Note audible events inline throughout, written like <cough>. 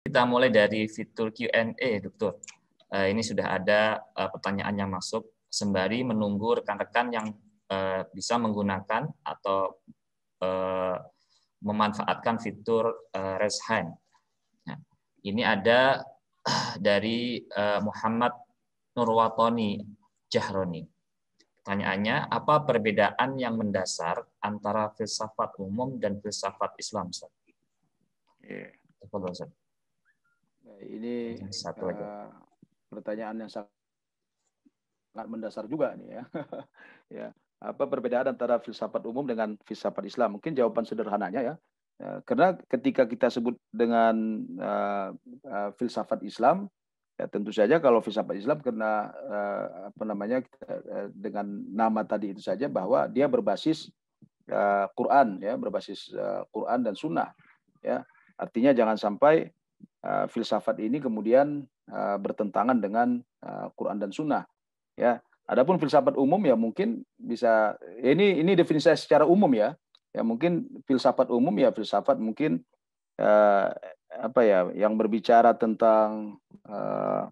Kita mulai dari fitur Q&A, Dokter. Eh, ini sudah ada eh, pertanyaan yang masuk, sembari menunggu rekan-rekan yang eh, bisa menggunakan atau memanfaatkan fitur raise hand. Nah, ini ada <clears throat> dari Muhammad Nurwatoni Jahroni. Pertanyaannya, apa perbedaan yang mendasar antara filsafat umum dan filsafat Islam? Yeah. Iya ini satu Uh, pertanyaan yang sangat mendasar juga nih ya. <laughs> ya, apa perbedaan antara filsafat umum dengan filsafat Islam? Mungkin jawaban sederhananya ya. ya karena ketika kita sebut dengan uh, uh, filsafat Islam, ya tentu saja kalau filsafat Islam karena uh, eh, apa namanya kita, uh, dengan nama tadi itu saja bahwa dia berbasis uh, Quran ya, berbasis uh, Quran dan Sunnah ya. Artinya jangan sampai uh, filsafat ini kemudian uh, bertentangan dengan uh, Quran dan Sunnah. Ya, adapun filsafat umum ya mungkin bisa ini ini definisi secara umum ya. Ya mungkin filsafat umum ya filsafat mungkin uh, apa ya yang berbicara tentang uh,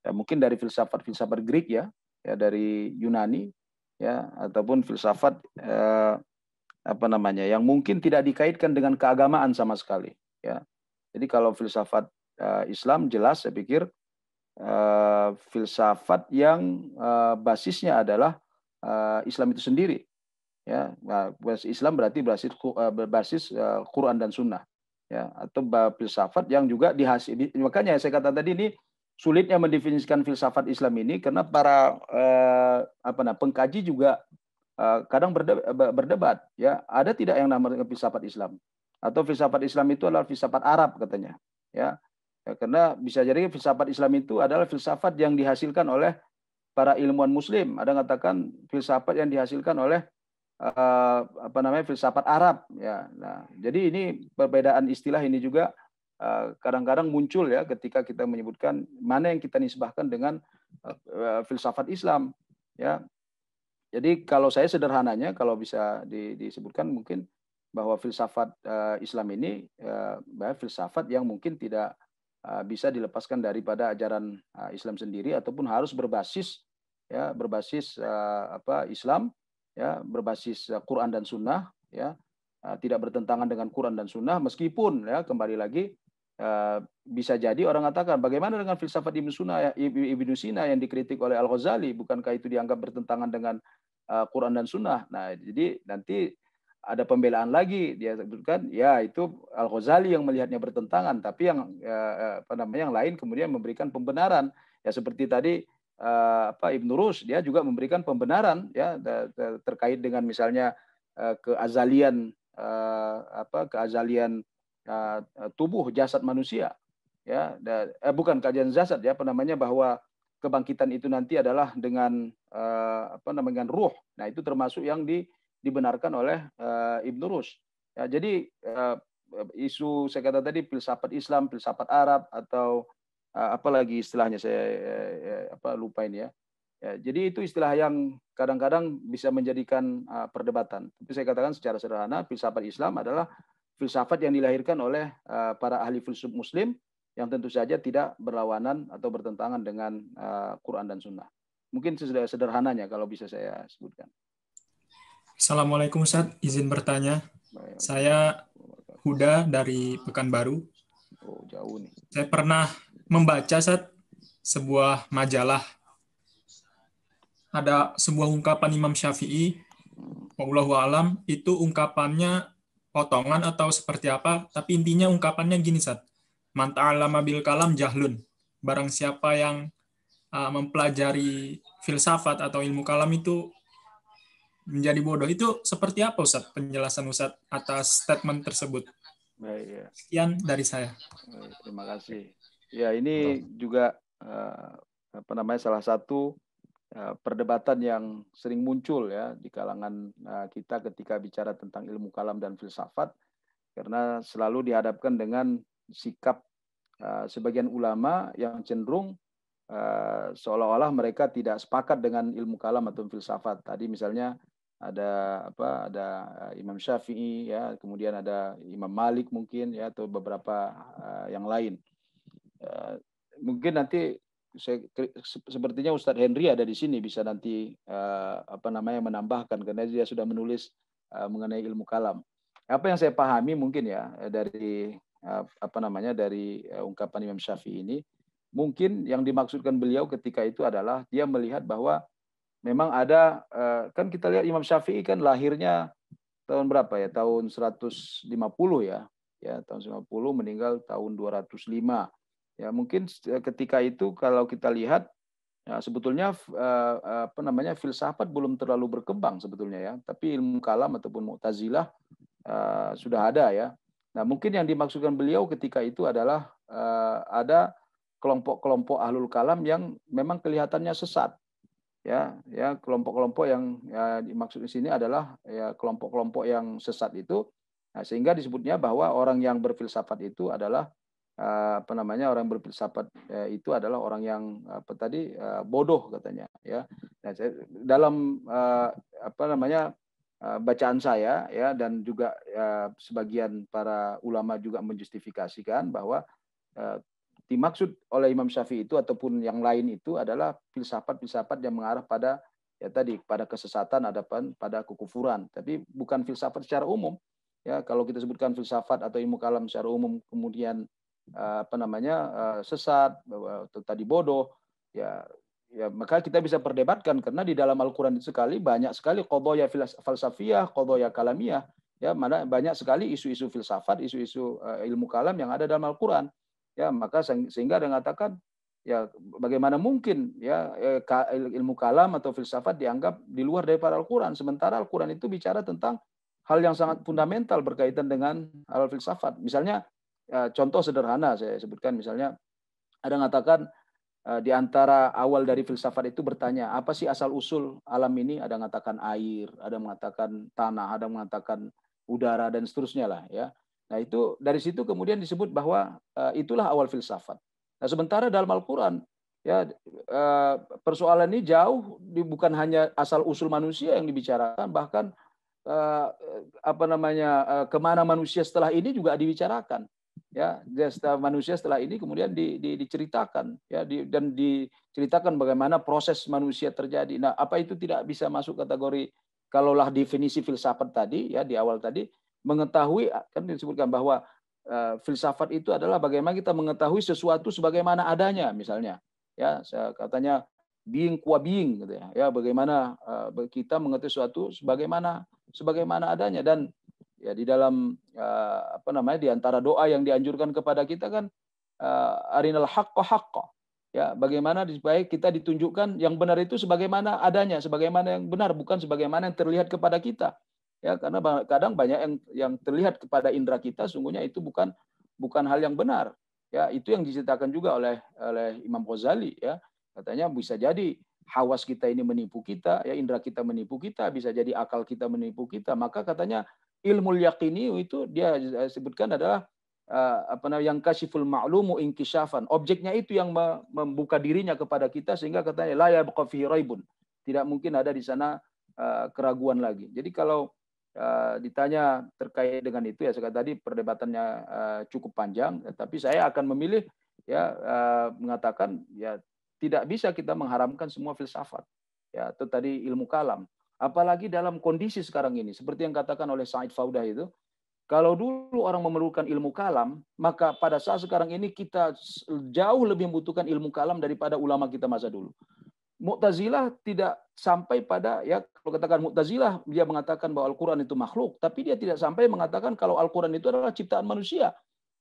ya mungkin dari filsafat filsafat Greek ya ya dari Yunani ya ataupun filsafat uh, apa namanya yang mungkin tidak dikaitkan dengan keagamaan sama sekali ya jadi kalau filsafat eh, Islam jelas saya pikir eh, filsafat yang eh, basisnya adalah Islam itu sendiri. Ya, nah, Islam berarti berbasis berbasis Quran dan Sunnah. Ya, atau filsafat yang juga dihasil. Makanya saya kata tadi ini sulitnya mendefinisikan filsafat Islam ini karena para eh, apa nah, pengkaji juga eh, kadang berdebat, berdebat ya ada tidak yang namanya filsafat Islam atau filsafat Islam itu adalah filsafat Arab katanya ya, ya karena bisa jadi filsafat Islam itu adalah filsafat yang dihasilkan oleh para ilmuwan Muslim ada yang katakan filsafat yang dihasilkan oleh uh, apa namanya filsafat Arab ya nah jadi ini perbedaan istilah ini juga eh, kadang-kadang muncul ya ketika kita menyebutkan mana yang kita nisbahkan dengan eh, filsafat Islam ya jadi kalau saya sederhananya kalau bisa disebutkan mungkin bahwa filsafat uh, Islam ini uh, bahwa filsafat yang mungkin tidak uh, bisa dilepaskan daripada ajaran uh, Islam sendiri ataupun harus berbasis ya berbasis uh, apa Islam ya berbasis uh, Quran dan Sunnah ya uh, tidak bertentangan dengan Quran dan Sunnah meskipun ya kembali lagi uh, bisa jadi orang katakan bagaimana dengan filsafat Ibn Sina ya, Ibn Sina yang dikritik oleh Al Ghazali bukankah itu dianggap bertentangan dengan Quran dan Sunnah nah jadi nanti ada pembelaan lagi dia sebutkan ya itu Al Ghazali yang melihatnya bertentangan tapi yang ya, eh, apa namanya yang lain kemudian memberikan pembenaran ya seperti tadi eh, apa Ibnu Rus dia juga memberikan pembenaran ya terkait dengan misalnya eh, keazalian apa keazalian tubuh jasad manusia ya eh, bukan kajian jasad ya apa namanya bahwa kebangkitan itu nanti adalah dengan apa namanya dengan ruh nah itu termasuk yang di dibenarkan oleh uh, Ibnu Rus. Ya, jadi uh, isu saya kata tadi filsafat Islam, filsafat Arab atau uh, eh, apalagi istilahnya saya uh, apa lupa ini ya. ya. Jadi itu istilah yang kadang-kadang bisa menjadikan uh, perdebatan. Tapi saya katakan secara sederhana filsafat Islam adalah filsafat yang dilahirkan oleh uh, para ahli filsuf Muslim yang tentu saja tidak berlawanan atau bertentangan dengan uh, Quran dan Sunnah. Mungkin sederhananya kalau bisa saya sebutkan. Assalamualaikum Ustaz, izin bertanya. Saya Huda dari Pekanbaru. Oh, jauh nih. Saya pernah membaca Ustaz sebuah majalah. Ada sebuah ungkapan Imam Syafi'i, hmm. Allah alam, itu ungkapannya potongan atau seperti apa, tapi intinya ungkapannya gini, Sat. Man ta'allama bil kalam jahlun. Barang siapa yang uh, mempelajari filsafat atau ilmu kalam itu menjadi bodoh itu seperti apa Ustaz penjelasan Ustaz atas statement tersebut? Baik, ya. Sekian dari saya. terima kasih. Ya ini Betul. juga eh, apa namanya salah satu eh, perdebatan yang sering muncul ya di kalangan eh, kita ketika bicara tentang ilmu kalam dan filsafat karena selalu dihadapkan dengan sikap sebagian ulama yang cenderung seolah-olah mereka tidak sepakat dengan ilmu kalam atau filsafat. Tadi misalnya ada apa ada eh, Imam Syafi'i ya kemudian ada Imam Malik mungkin ya atau beberapa uh, yang lain uh, mungkin nanti saya sepertinya Ustadz Henry ada di sini bisa nanti uh, apa namanya menambahkan karena dia sudah menulis uh, mengenai ilmu kalam apa yang saya pahami mungkin ya dari uh, apa namanya dari uh, ungkapan Imam Syafi'i ini mungkin yang dimaksudkan beliau ketika itu adalah dia melihat bahwa memang ada eh, kan kita lihat Imam Syafi'i kan lahirnya tahun berapa ya? Tahun 150 ya. Ya, tahun 150 meninggal tahun 205. Ya, mungkin eh, ketika itu kalau kita lihat ya sebetulnya eh, apa namanya filsafat belum terlalu berkembang sebetulnya ya, tapi ilmu kalam ataupun mu'tazilah sudah ada ya. Nah, mungkin yang dimaksudkan beliau ketika itu adalah ada kelompok-kelompok ahlul kalam yang memang kelihatannya sesat ya ya kelompok-kelompok yang ya, dimaksud di sini adalah ya kelompok-kelompok yang sesat itu nah, sehingga disebutnya bahwa orang yang berfilsafat itu adalah eh, apa namanya orang berfilsafat eh, itu adalah orang yang apa tadi eh, bodoh katanya ya nah, saya, dalam apa namanya bacaan saya ya dan juga ya, sebagian para ulama juga menjustifikasikan bahwa dimaksud oleh Imam Syafi'i itu ataupun yang lain itu adalah filsafat-filsafat yang mengarah pada ya tadi pada kesesatan adapun pada kekufuran tapi bukan filsafat secara umum ya kalau kita sebutkan filsafat atau ilmu kalam secara umum kemudian eh, apa namanya eh, sesat atau tadi bodoh ya ya maka kita bisa perdebatkan karena di dalam Al-Qur'an itu sekali banyak sekali qadaya falsafiyah qadaya kalamiyah ya mana banyak sekali isu-isu filsafat isu-isu eh, ilmu kalam yang ada dalam Al-Qur'an Ya, maka sehingga ada mengatakan ya bagaimana mungkin ya, ya ilmu kalam atau filsafat dianggap di luar daripada Al-Qur'an sementara Al-Qur'an itu bicara tentang hal yang sangat fundamental berkaitan dengan hal filsafat. Misalnya ya, contoh sederhana saya sebutkan misalnya ada mengatakan e, di antara awal dari filsafat itu bertanya apa sih asal usul alam ini ada mengatakan air ada mengatakan tanah ada mengatakan udara dan seterusnya lah ya Nah, itu dari situ kemudian disebut bahwa eh, itulah awal filsafat. Nah, sementara dalam Al-Qur'an ya eh, persoalan ini jauh bukan hanya asal usul manusia yang dibicarakan bahkan eh, apa namanya kemana manusia setelah ini juga dibicarakan ya manusia setelah ini kemudian di, di, diceritakan ya di, dan diceritakan bagaimana proses manusia terjadi nah apa itu tidak bisa masuk kategori kalaulah definisi filsafat tadi ya di awal tadi mengetahui ah, kan disebutkan bahwa eh, filsafat itu adalah bagaimana kita mengetahui sesuatu sebagaimana adanya misalnya ya katanya being qua being gitu ya ya bagaimana eh, kita mengetahui sesuatu sebagaimana sebagaimana adanya dan ya di dalam eh, apa namanya di antara doa yang dianjurkan kepada kita kan arinal haqqo haqqo ya bagaimana supaya kita ditunjukkan yang benar itu sebagaimana adanya sebagaimana yang benar bukan sebagaimana yang terlihat kepada kita ya karena kadang banyak yang yang terlihat kepada indera kita sungguhnya itu bukan bukan hal yang benar ya itu yang diceritakan juga oleh oleh Imam Ghazali ya katanya bisa jadi hawas kita ini menipu kita ya indera kita menipu kita bisa jadi akal kita menipu kita maka katanya ilmu yakini itu dia eh, sebutkan adalah eh, apa namanya yang kasiful ma'lumu inkisafan. Objeknya itu yang membuka dirinya kepada kita sehingga katanya layak yabqa Tidak mungkin ada di sana eh, keraguan lagi. Jadi kalau uh, ditanya terkait dengan itu ya sekali tadi perdebatannya uh, cukup panjang, tapi saya akan memilih ya uh, mengatakan ya tidak bisa kita mengharamkan semua filsafat ya atau tadi ilmu kalam. Apalagi dalam kondisi sekarang ini, seperti yang katakan oleh Said Faudah itu, kalau dulu orang memerlukan ilmu kalam, maka pada saat sekarang ini kita jauh lebih membutuhkan ilmu kalam daripada ulama kita masa dulu. Mu'tazilah tidak sampai pada ya kalau katakan Mu'tazilah dia mengatakan bahwa Al-Qur'an itu makhluk, tapi dia tidak sampai mengatakan kalau Al-Qur'an itu adalah ciptaan manusia.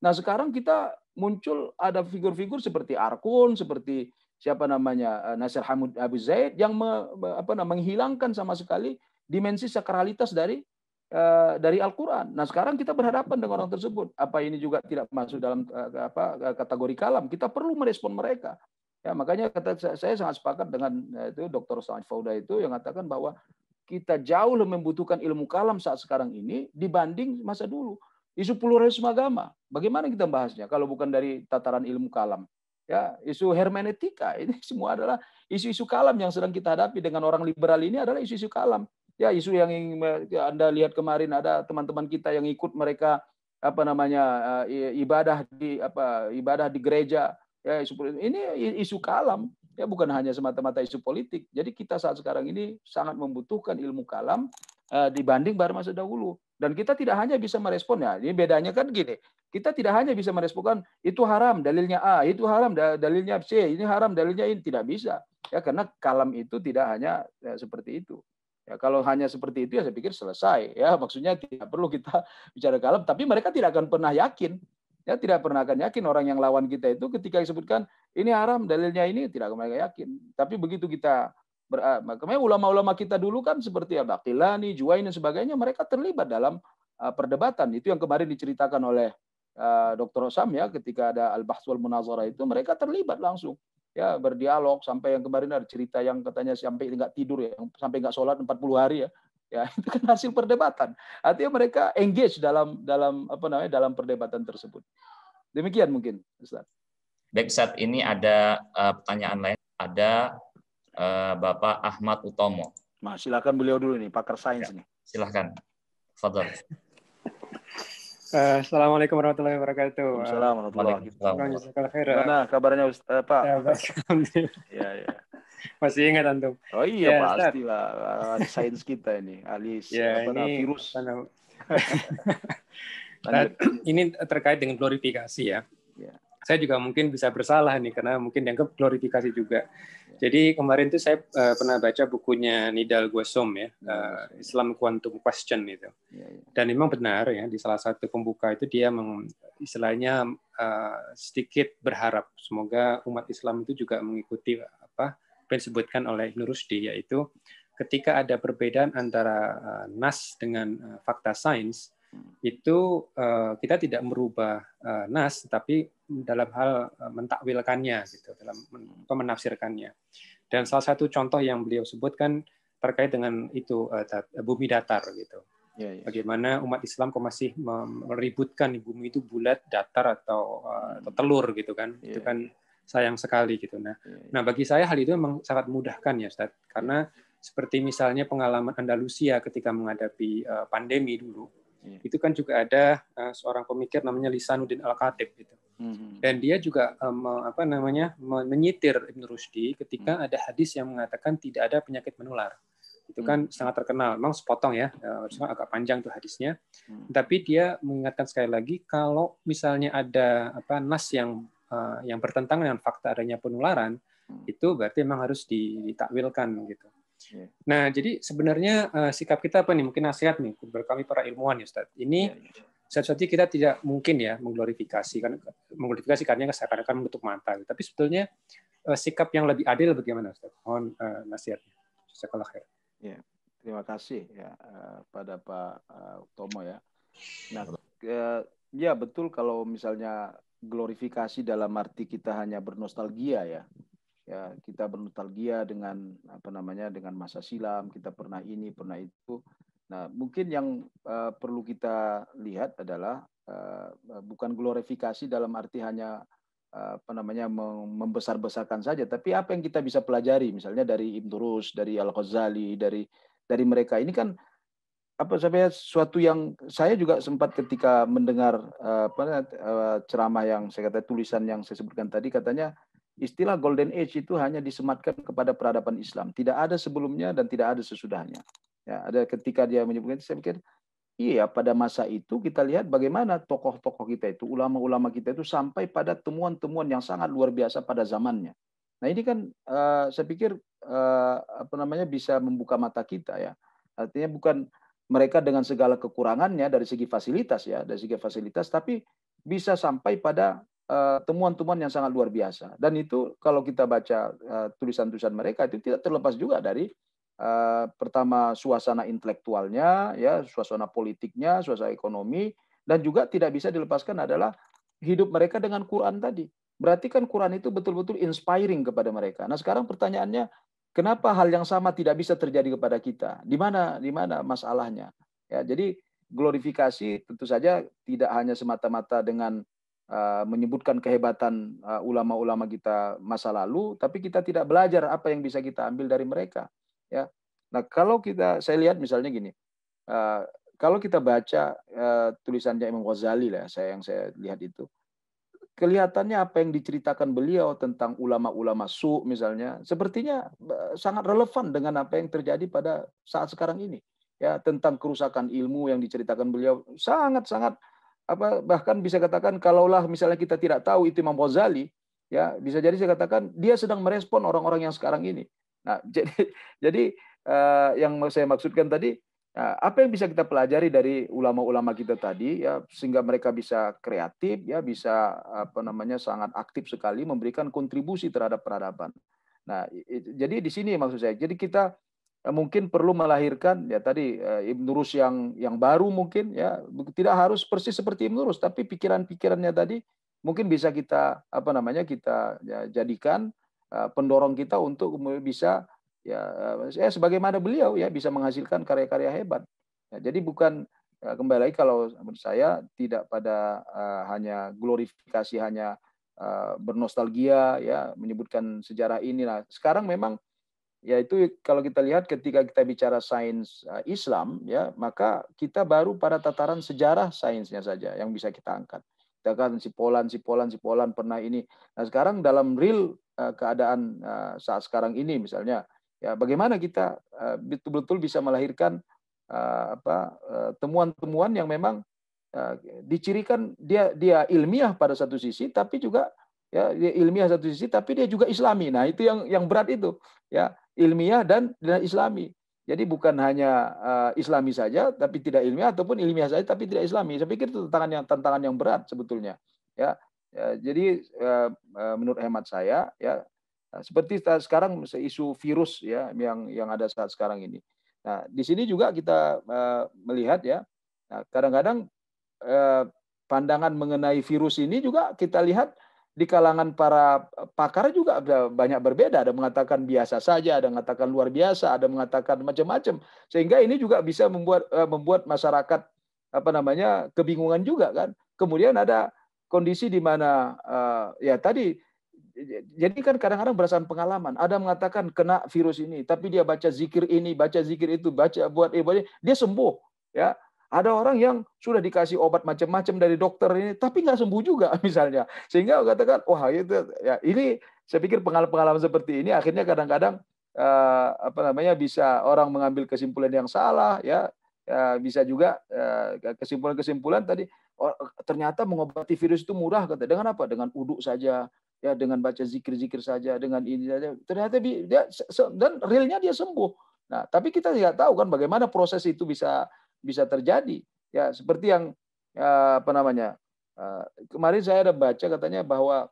Nah, sekarang kita muncul ada figur-figur seperti Arkun, seperti siapa namanya eh, Nasir Hamud Abu Zaid yang me, apa namanya menghilangkan sama sekali dimensi sakralitas dari uh, dari Al-Qur'an. Nah, sekarang kita berhadapan dengan orang tersebut. Apa ini juga tidak masuk dalam uh, apa kategori kalam? Kita perlu merespon mereka. Ya, makanya kata saya sangat sepakat dengan eh, itu Dr. Said Fauda itu yang mengatakan bahwa kita jauh lebih membutuhkan ilmu kalam saat sekarang ini dibanding masa dulu. Isu pluralisme agama, bagaimana kita bahasnya kalau bukan dari tataran ilmu kalam? Ya, isu hermeneutika <laughs> ini semua adalah isu-isu kalam yang sedang kita hadapi dengan orang liberal ini adalah isu-isu kalam. Ya, isu yang ya, Anda lihat kemarin ada teman-teman kita yang ikut mereka apa namanya eh, ibadah di apa ibadah di gereja Ya, isu politik. Ini isu kalam, ya bukan hanya semata-mata isu politik. Jadi kita saat sekarang ini sangat membutuhkan ilmu kalam uh, dibanding pada masa dahulu. Dan kita tidak hanya bisa merespon ya. Ini bedanya kan gini. Kita tidak hanya bisa merespon itu haram dalilnya A, itu haram dalilnya C, ini haram dalilnya ini tidak bisa. Ya karena kalam itu tidak hanya ya, seperti itu. Ya, kalau hanya seperti itu ya saya pikir selesai. Ya maksudnya tidak perlu kita bicara kalam. Tapi mereka tidak akan pernah yakin Ya tidak pernah akan yakin orang yang lawan kita itu ketika disebutkan ini haram dalilnya ini tidak akan mereka yakin. Tapi begitu kita ah, makanya ulama-ulama kita dulu kan seperti ya Baktilani, Juwain dan sebagainya mereka terlibat dalam ah, perdebatan itu yang kemarin diceritakan oleh ah, Dr. Osam ya ketika ada al bahsul munazara itu mereka terlibat langsung ya berdialog sampai yang kemarin ada cerita yang katanya sampai nggak tidur ya sampai nggak sholat 40 hari ya Ya, <laughs> itu kan hasil perdebatan. Artinya mereka engage dalam dalam apa namanya dalam perdebatan tersebut. Demikian mungkin, Ustaz. Baik, saat ini ada uh, pertanyaan lain. Ada uh, Bapak Ahmad Utomo. Nah, silakan beliau dulu nih, pakar sains ya, nih. Silakan. <laughs> Eh, Assalamualaikum warahmatullahi wabarakatuh. Assalamualaikum warahmatullahi wabarakatuh. Nah, kabarnya Ustaz, Pak? Ya, Ya, ya. Masih ingat antum? Oh iya ya, pastilah uh, sains kita ini, alis ya, apa ini, virus. nah, <laughs> ini terkait dengan glorifikasi ya. ya. Saya juga mungkin bisa bersalah nih karena mungkin dianggap glorifikasi juga. Ya. Jadi kemarin itu saya uh, pernah baca bukunya Nidal Gossom ya, uh, Islam Quantum Question itu. Ya, ya. Dan memang benar ya di salah satu pembuka itu dia meng, istilahnya uh, sedikit berharap semoga umat Islam itu juga mengikuti apa disebutkan oleh Ibn Rushdie, yaitu ketika ada perbedaan antara uh, nas dengan uh, fakta sains itu uh, kita tidak merubah uh, nas tapi dalam hal uh, mentakwilkannya gitu dalam men menafsirkannya dan salah satu contoh yang beliau sebutkan terkait dengan itu uh, dat bumi datar gitu ya, ya. bagaimana umat Islam kok masih meributkan bumi itu bulat datar atau, atau telur gitu kan ya. itu kan sayang sekali gitu. Nah, iya, iya. nah bagi saya hal itu memang sangat mudahkan ya, Ustaz. Karena seperti misalnya pengalaman Andalusia ketika menghadapi uh, pandemi dulu, yeah. itu kan juga ada uh, seorang pemikir namanya Lisanuddin Al-Khatib gitu. hmm Dan dia juga um, apa namanya menyitir Ibn Rushdi ketika hmm ada hadis yang mengatakan tidak ada penyakit menular. Itu hmm. kan hmm sangat terkenal, memang sepotong ya, harusnya hmm. agak panjang tuh hadisnya. hmm Tapi dia mengingatkan sekali lagi kalau misalnya ada apa nas yang Eh, yang bertentangan dengan fakta adanya penularan hmm. itu berarti memang harus ditakwilkan gitu. Iya. Nah, jadi sebenarnya eh, sikap kita apa nih? Mungkin nasihat nih buat kami para ilmuwan ya, Ustaz. Ini iya, iya. saat-saat kita tidak mungkin ya mengglorifikasi kan mengglorifikasi karena seakan-akan menutup mata. Gitu. Tapi sebetulnya eh, sikap yang lebih adil bagaimana Ustaz? Mohon uh, nasihatnya. Jazakallah khair. Ya, terima kasih ya pada Pak uh, Tomo ya. Nah, ya betul kalau misalnya glorifikasi dalam arti kita hanya bernostalgia ya. Ya, kita bernostalgia dengan apa namanya dengan masa silam, kita pernah ini, pernah itu. Nah, mungkin yang uh, perlu kita lihat adalah uh, bukan glorifikasi dalam arti hanya uh, apa namanya membesar-besarkan saja, tapi apa yang kita bisa pelajari misalnya dari Ibn Rus, dari Al-Ghazali, dari dari mereka ini kan apa saya suatu yang saya juga sempat ketika mendengar eh, eh, ceramah yang saya kata tulisan yang saya sebutkan tadi katanya istilah golden age itu hanya disematkan kepada peradaban Islam tidak ada sebelumnya dan tidak ada sesudahnya ya ada ketika dia menyebutkan saya pikir iya pada masa itu kita lihat bagaimana tokoh-tokoh kita itu ulama-ulama kita itu sampai pada temuan-temuan yang sangat luar biasa pada zamannya nah ini kan eh, saya pikir apa namanya bisa membuka mata kita ya artinya bukan mereka dengan segala kekurangannya dari segi fasilitas ya, dari segi fasilitas, tapi bisa sampai pada eh, temuan-temuan yang sangat luar biasa. Dan itu kalau kita baca eh, tulisan-tulisan mereka itu tidak terlepas juga dari eh, pertama suasana intelektualnya ya suasana politiknya suasana ekonomi dan juga tidak bisa dilepaskan adalah hidup mereka dengan Quran tadi berarti kan Quran itu betul-betul inspiring kepada mereka nah sekarang pertanyaannya Kenapa hal yang sama tidak bisa terjadi kepada kita? Di mana di mana masalahnya? Ya, jadi glorifikasi tentu saja tidak hanya semata-mata dengan uh, menyebutkan kehebatan eh, ulama-ulama kita masa lalu, tapi kita tidak belajar apa yang bisa kita ambil dari mereka. Ya, nah kalau kita saya lihat misalnya gini, uh, kalau kita baca uh, tulisannya Imam Ghazali lah, ya, saya yang saya lihat itu, kelihatannya apa yang diceritakan beliau tentang ulama-ulama su misalnya sepertinya eh, sangat relevan dengan apa yang terjadi pada saat sekarang ini ya tentang kerusakan ilmu yang diceritakan beliau sangat-sangat apa bahkan bisa katakan kalaulah misalnya kita tidak tahu itu Imam Ghazali ya bisa jadi saya katakan dia sedang merespon orang-orang yang sekarang ini nah <laughs> jadi jadi eh, yang saya maksudkan tadi Nah, apa yang bisa kita pelajari dari ulama-ulama kita tadi ya sehingga mereka bisa kreatif ya bisa apa namanya sangat aktif sekali memberikan kontribusi terhadap peradaban. Nah, jadi di sini maksud saya. Jadi kita eh, mungkin perlu melahirkan ya tadi eh, Ibn Rus yang yang baru mungkin ya tidak harus persis seperti Ibn Rus tapi pikiran-pikirannya tadi mungkin bisa kita apa namanya kita ya, jadikan uh, pendorong kita untuk bisa ya ya sebagaimana beliau ya bisa menghasilkan karya-karya hebat. Ya, jadi bukan ya, kembali lagi kalau menurut saya tidak pada uh, hanya glorifikasi hanya uh, bernostalgia ya menyebutkan sejarah ini. Nah, sekarang memang ya itu kalau kita lihat ketika kita bicara sains uh, Islam ya maka kita baru pada tataran sejarah sainsnya saja yang bisa kita angkat kita si Polan, si Polan, si Polan pernah ini. Nah sekarang dalam real uh, keadaan uh, saat sekarang ini misalnya Ya, bagaimana kita eh, betul-betul bisa melahirkan eh, apa eh, temuan-temuan yang memang dicirikan dia dia ilmiah pada satu sisi tapi juga ya dia ilmiah satu sisi tapi dia juga islami. Nah, itu yang yang berat itu ya, ilmiah dan dan islami. Jadi bukan hanya uh, islami saja tapi tidak ilmiah ataupun ilmiah saja tapi tidak islami. Saya pikir itu tantangan yang tantangan yang berat sebetulnya. Ya. ya jadi uh, menurut hemat saya ya Nah, seperti sekarang isu virus ya yang yang ada saat sekarang ini. Nah, di sini juga kita uh, melihat ya, nah, kadang-kadang uh, pandangan mengenai virus ini juga kita lihat di kalangan para pakar juga banyak berbeda. Ada mengatakan biasa saja, ada mengatakan luar biasa, ada mengatakan macam-macam. Sehingga ini juga bisa membuat uh, membuat masyarakat apa namanya kebingungan juga kan. Kemudian ada kondisi di mana uh, ya tadi jadi kan kadang-kadang berdasarkan pengalaman. Ada mengatakan kena virus ini, tapi dia baca zikir ini, baca zikir itu, baca buat ibadah, dia sembuh. Ya, ada orang yang sudah dikasih obat macam-macam dari dokter ini, tapi nggak sembuh juga <laughs> misalnya. Sehingga katakan, wah itu ya ini saya pikir pengalaman-pengalaman seperti ini akhirnya kadang-kadang eh, apa namanya bisa orang mengambil kesimpulan yang salah, ya eh, bisa juga eh, kesimpulan-kesimpulan eh, tadi oh, ternyata mengobati virus itu murah kata dengan apa? Dengan uduk saja, ya dengan baca zikir-zikir saja dengan ini saja ternyata dia dan realnya dia sembuh nah tapi kita tidak tahu kan bagaimana proses itu bisa bisa terjadi ya seperti yang ya, apa namanya ya, kemarin saya ada baca katanya bahwa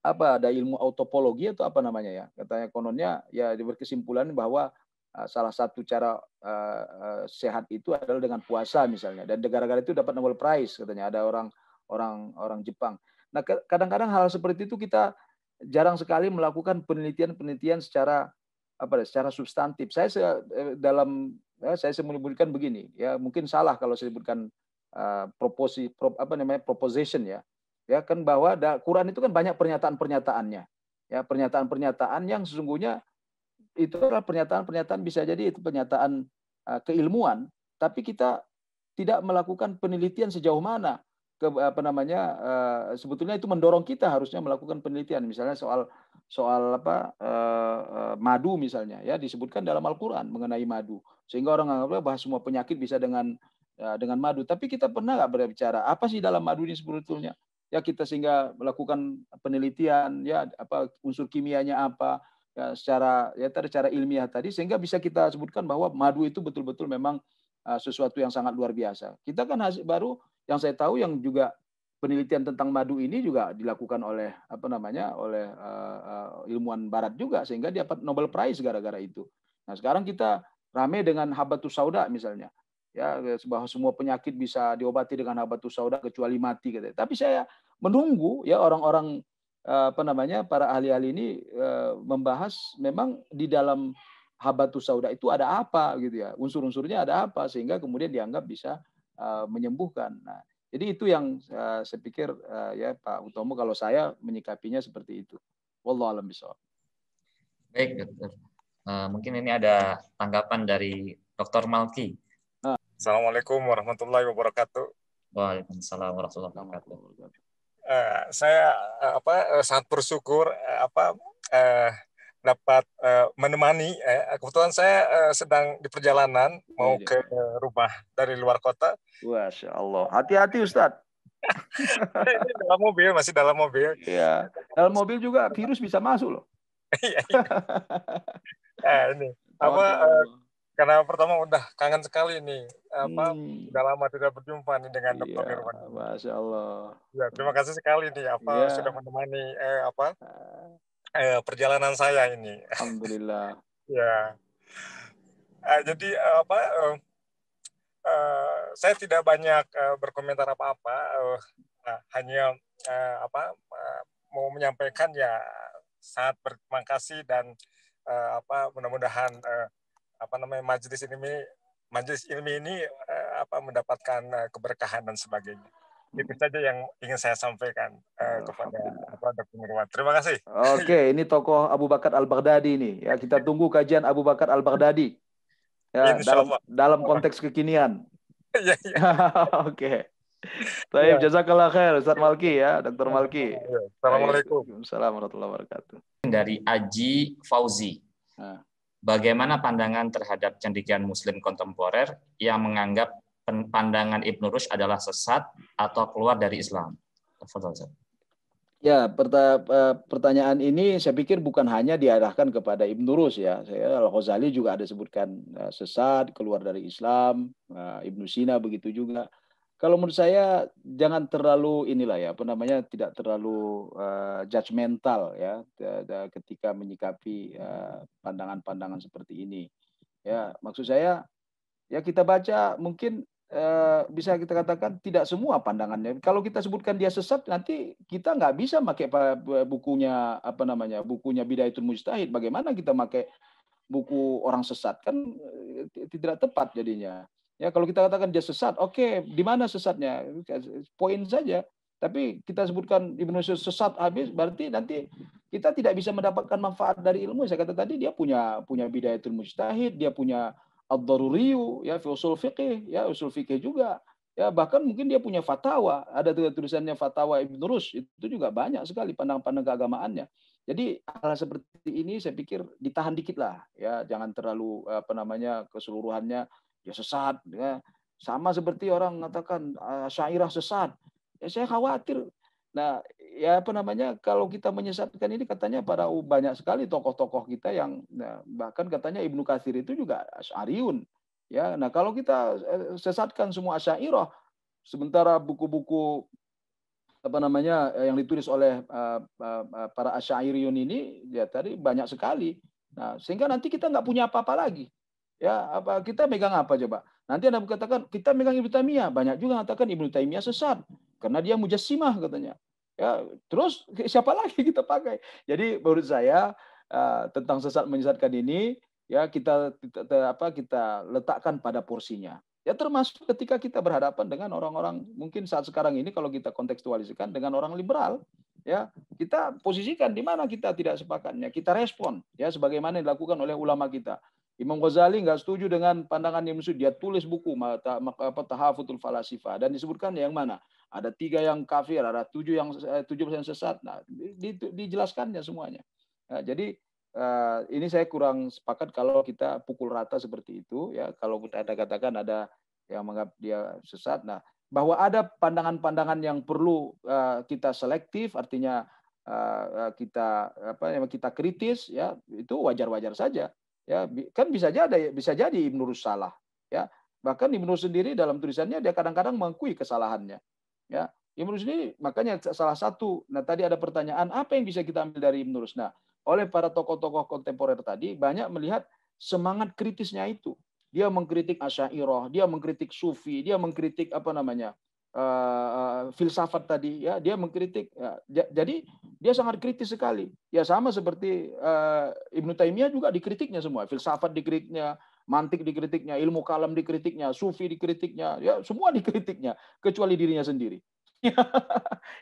apa ada ilmu autopologi atau apa namanya ya katanya kononnya ya berkesimpulan bahwa eh, salah satu cara eh, eh, sehat itu adalah dengan puasa misalnya dan negara-negara itu dapat Nobel Prize katanya ada orang orang orang Jepang Nah, kadang-kadang hal seperti itu kita jarang sekali melakukan penelitian-penelitian secara apa ya, secara substantif. Saya se, eh, dalam ya, saya menyebutkan begini, ya mungkin salah kalau saya sebutkan uh, proposi pro, apa namanya proposition ya. Ya kan bahwa da, Quran itu kan banyak pernyataan-pernyataannya. Ya, pernyataan-pernyataan yang sesungguhnya itu adalah pernyataan-pernyataan bisa jadi itu pernyataan uh, keilmuan, tapi kita tidak melakukan penelitian sejauh mana ke apa namanya uh, sebetulnya itu mendorong kita harusnya melakukan penelitian misalnya soal soal apa uh, uh, madu misalnya ya disebutkan dalam Al-Qur'an mengenai madu sehingga orang anggapnya bahwa semua penyakit bisa dengan uh, dengan madu tapi kita pernah nggak berbicara apa sih dalam madu ini sebetulnya ya kita sehingga melakukan penelitian ya apa unsur kimianya apa ya, secara ya tadi secara ilmiah tadi sehingga bisa kita sebutkan bahwa madu itu betul-betul memang sesuatu yang sangat luar biasa kita kan hasil, baru yang saya tahu yang juga penelitian tentang madu ini juga dilakukan oleh apa namanya oleh uh, uh, ilmuwan barat juga sehingga dia dapat Nobel Prize gara-gara itu. Nah, sekarang kita rame dengan habatus sauda misalnya. Ya, bahwa semua penyakit bisa diobati dengan habatus sauda kecuali mati gitu. Tapi saya menunggu ya orang-orang uh, apa namanya para ahli-ahli ini uh, membahas memang di dalam habatus sauda itu ada apa gitu ya. Unsur-unsurnya ada apa sehingga kemudian dianggap bisa Eh, menyembuhkan. Nah, jadi itu yang uh, saya pikir uh, ya Pak Utomo kalau saya menyikapinya seperti itu. Wallahu alam Baik, dokter. Uh, mungkin ini ada tanggapan dari Dr. Malki. Ah. Assalamualaikum warahmatullahi wabarakatuh. Waalaikumsalam warahmatullahi wabarakatuh. Uh, saya uh, apa uh, sangat bersyukur uh, apa uh, dapat uh, menemani. Eh, kebetulan saya uh, sedang di perjalanan mau iya. ke uh, rumah dari luar kota. Masya Allah. Hati-hati Ustadz. <laughs> dalam mobil masih dalam mobil. Iya. Dalam mobil juga virus bisa masuk loh. Iya. iya. <laughs> nah, ini apa? Uh, karena pertama udah kangen sekali ini apa hmm. udah lama tidak berjumpa nih dengan Dr. Iya, Irwan. Masya Allah. Ya, terima kasih sekali nih apa ya. sudah menemani eh, apa ah eh, perjalanan saya ini. Alhamdulillah. <laughs> ya. Eh, jadi eh, apa? Eh, eh, saya tidak banyak eh, berkomentar apa-apa. Eh, nah, hanya eh, apa? Eh, mau menyampaikan ya sangat berterima kasih dan eh, apa? Mudah-mudahan eh, apa namanya majelis ini majelis ilmi ini apa mendapatkan keberkahan dan sebagainya itu saja yang ingin saya sampaikan uh, kepada kepada pemirsa. Terima kasih. Oke, <laughs> ini tokoh Abu Bakar Al Baghdadi ini. Ya, kita tunggu kajian Abu Bakar Al Baghdadi. Ya, dalam dalam konteks kekinian. <laughs> ya, ya. <laughs> Oke. Taib, ya. jazakallah khair Ustaz Malki ya, Dr. Malki. Assalamualaikum. Assalamualaikum warahmatullahi wabarakatuh. Dari Aji Fauzi. Nah. Bagaimana pandangan terhadap cendekiawan muslim kontemporer yang menganggap pandangan Ibnu Rus adalah sesat atau keluar dari Islam? Ya, eh, pertanyaan ini saya pikir bukan hanya diarahkan kepada Ibnu Rus ya. Saya Al-Ghazali juga ada sebutkan eh, sesat, keluar dari Islam, eh, Ibnu Sina begitu juga. Kalau menurut saya jangan terlalu inilah ya, apa namanya tidak terlalu judgmental ya ketika menyikapi pandangan-pandangan seperti ini. Ya, maksud saya ya kita baca mungkin Eh, bisa kita katakan tidak semua pandangannya. Kalau kita sebutkan dia sesat, nanti kita nggak bisa pakai bukunya apa namanya bukunya Bidayatul Mujtahid. Bagaimana kita pakai buku orang sesat kan eh, tidak tepat jadinya. Ya kalau kita katakan dia sesat, oke, okay, di mana sesatnya? Poin saja. Tapi kita sebutkan Ibnu sesat habis berarti nanti kita tidak bisa mendapatkan manfaat dari ilmu. Saya kata tadi dia punya punya bidayatul mujtahid, dia punya ad daruriyu ya fi usul fiqih ya usul fiqih juga ya bahkan mungkin dia punya fatwa ada tulisannya fatwa Ibnu Rus itu juga banyak sekali pandang-pandang keagamaannya jadi hal seperti ini saya pikir ditahan dikit lah ya jangan terlalu apa namanya keseluruhannya ya sesat ya. sama seperti orang mengatakan ah, syairah sesat ya saya khawatir nah ya apa namanya kalau kita menyesatkan ini katanya para banyak sekali tokoh-tokoh kita yang nah, bahkan katanya Ibnu Katsir itu juga Asyariun ya nah kalau kita eh, sesatkan semua asyairah sementara buku-buku apa namanya eh, yang ditulis oleh uh, uh, para asyairiyun ini ya tadi banyak sekali nah sehingga nanti kita nggak punya apa-apa lagi ya apa kita megang apa coba nanti anda katakan kita megang Ibnu Taimiyah banyak juga mengatakan Ibnu Taimiyah sesat karena dia mujassimah katanya Ya, terus <laughs> siapa lagi kita pakai? Jadi menurut saya uh, tentang sesat menyesatkan ini ya kita, kita apa kita letakkan pada porsinya. Ya termasuk ketika kita berhadapan dengan orang-orang mungkin saat sekarang ini kalau kita kontekstualisikan dengan orang liberal, ya kita posisikan di mana kita tidak sepakatnya, kita respon ya sebagaimana dilakukan oleh ulama kita. Imam Ghazali nggak setuju dengan pandangan Imam Suyuti. Dia tulis buku apa Tahafutul Falasifa dan disebutkan yang mana? Ada tiga yang kafir, ada tujuh yang eh, tujuh persen sesat. Nah, di, dijelaskannya semuanya. Nah, jadi uh, ini saya kurang sepakat kalau kita pukul rata seperti itu ya. Kalau kita ada katakan ada yang menganggap dia sesat. Nah, bahwa ada pandangan-pandangan yang perlu uh, kita selektif, artinya kita apa kita kritis ya itu wajar-wajar saja Ya, kan bisa jadi bisa jadi Ibnu Rus salah, ya. Bahkan Ibnu Rus sendiri dalam tulisannya dia kadang-kadang mengakui kesalahannya. Ya, Ibnu Rus ini makanya salah satu. Nah, tadi ada pertanyaan apa yang bisa kita ambil dari Ibnu Rus? Nah, oleh para tokoh-tokoh kontemporer tadi banyak melihat semangat kritisnya itu. Dia mengkritik Asyairah, dia mengkritik Sufi, dia mengkritik apa namanya? Eh, eh, filsafat tadi ya dia mengkritik ya, jadi dia sangat kritis sekali ya sama seperti uh, Ibnu Taimiyah juga dikritiknya semua filsafat dikritiknya mantik dikritiknya ilmu kalam dikritiknya sufi dikritiknya ya semua dikritiknya kecuali dirinya sendiri <laughs>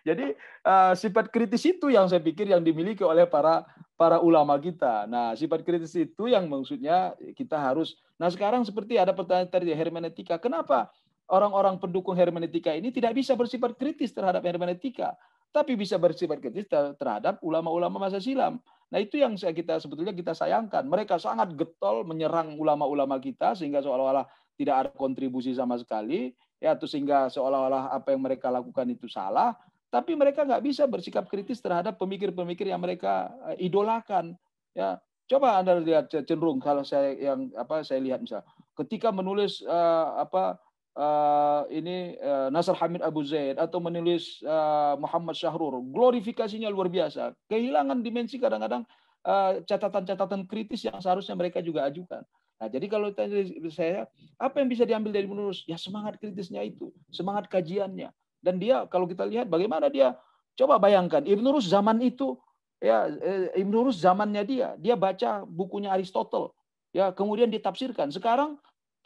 jadi uh, sifat kritis itu yang saya pikir yang dimiliki oleh para para ulama kita. Nah, sifat kritis itu yang maksudnya kita harus. Nah, sekarang seperti ada pertanyaan tadi hermeneutika. Kenapa orang-orang pendukung hermeneutika ini tidak bisa bersifat kritis terhadap hermeneutika, tapi bisa bersifat kritis terhadap ulama-ulama masa silam. Nah itu yang kita sebetulnya kita sayangkan. Mereka sangat getol menyerang ulama-ulama kita sehingga seolah-olah tidak ada kontribusi sama sekali, ya atau sehingga seolah-olah apa yang mereka lakukan itu salah. Tapi mereka nggak bisa bersikap kritis terhadap pemikir-pemikir yang mereka eh, idolakan. Ya, coba anda lihat cenderung kalau saya yang apa saya lihat misal ketika menulis uh, apa uh, ini uh, Nasr Hamid Abu Zaid atau menulis uh, Muhammad Syahrur, glorifikasinya luar biasa. Kehilangan dimensi kadang-kadang catatan catatan-catatan kritis yang seharusnya mereka juga ajukan. Nah, jadi kalau tanya saya, apa yang bisa diambil dari menulis? Ya semangat kritisnya itu, semangat kajiannya. Dan dia kalau kita lihat bagaimana dia coba bayangkan Ibnu Rus zaman itu ya Ibnu Rus zamannya dia, dia baca bukunya Aristotle. Ya, kemudian ditafsirkan. Sekarang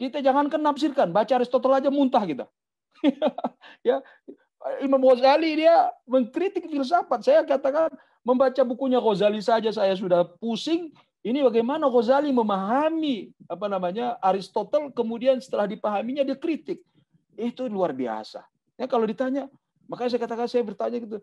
kita jangankan nafsirkan, baca Aristoteles aja muntah kita. <laughs> ya, Imam Ghazali dia mengkritik filsafat. Saya katakan membaca bukunya Ghazali saja saya sudah pusing. Ini bagaimana Ghazali memahami apa namanya Aristoteles kemudian setelah dipahaminya dia kritik. Itu luar biasa. Ya kalau ditanya, makanya saya katakan saya bertanya gitu.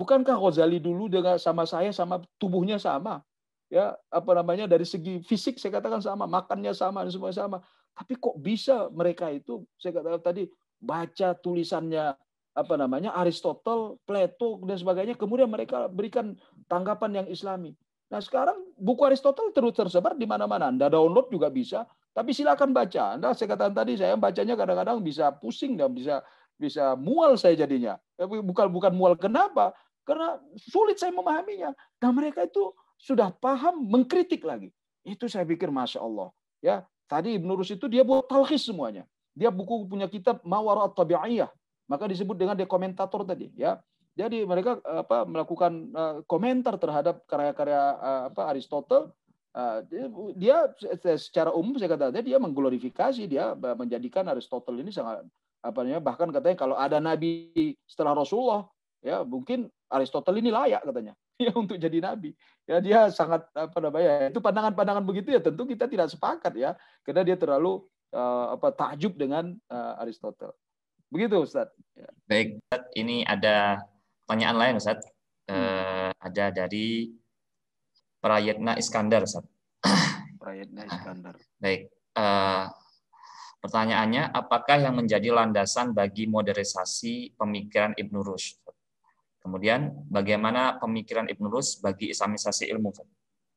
Bukankah Ghazali dulu dengan sama saya sama tubuhnya sama? Ya, apa namanya dari segi fisik saya katakan sama, makannya sama dan semuanya sama. Tapi kok bisa mereka itu, saya katakan tadi, baca tulisannya apa namanya Aristoteles Plato dan sebagainya, kemudian mereka berikan tanggapan yang Islami. Nah sekarang buku Aristoteles terus tersebar di mana-mana. Anda download juga bisa, tapi silakan baca. Anda saya katakan tadi saya bacanya kadang-kadang bisa pusing dan bisa bisa mual saya jadinya. Bukan bukan mual kenapa? Karena sulit saya memahaminya. Dan mereka itu sudah paham mengkritik lagi. Itu saya pikir masya Allah. Ya Tadi Ibn Rus itu dia buat talhis semuanya. Dia buku punya kitab mawar At-Tabi'iyah. Maka disebut dengan dekomentator tadi. ya. Jadi mereka eh, apa melakukan eh, komentar terhadap karya-karya uh, apa Aristotle dia secara umum saya katakan dia mengglorifikasi dia menjadikan Aristoteles ini sangat apa namanya bahkan katanya kalau ada nabi setelah Rasulullah ya mungkin Aristoteles ini layak katanya <laughs> ya untuk jadi nabi. Ya dia sangat apa namanya? Ya, itu pandangan-pandangan begitu ya tentu kita tidak sepakat ya karena dia terlalu uh, apa takjub dengan uh, eh, Aristoteles. Begitu Ustaz. Ya. Baik, Ustaz, ini ada pertanyaan lain Ustaz. Hmm. Eh, ada dari Prayetna Iskandar Ustaz. <coughs> Prayetna Iskandar. Baik. Uh, pertanyaannya apakah yang menjadi landasan bagi modernisasi pemikiran Ibnu Rushd? Kemudian bagaimana pemikiran Ibnu Rus bagi islamisasi ilmu?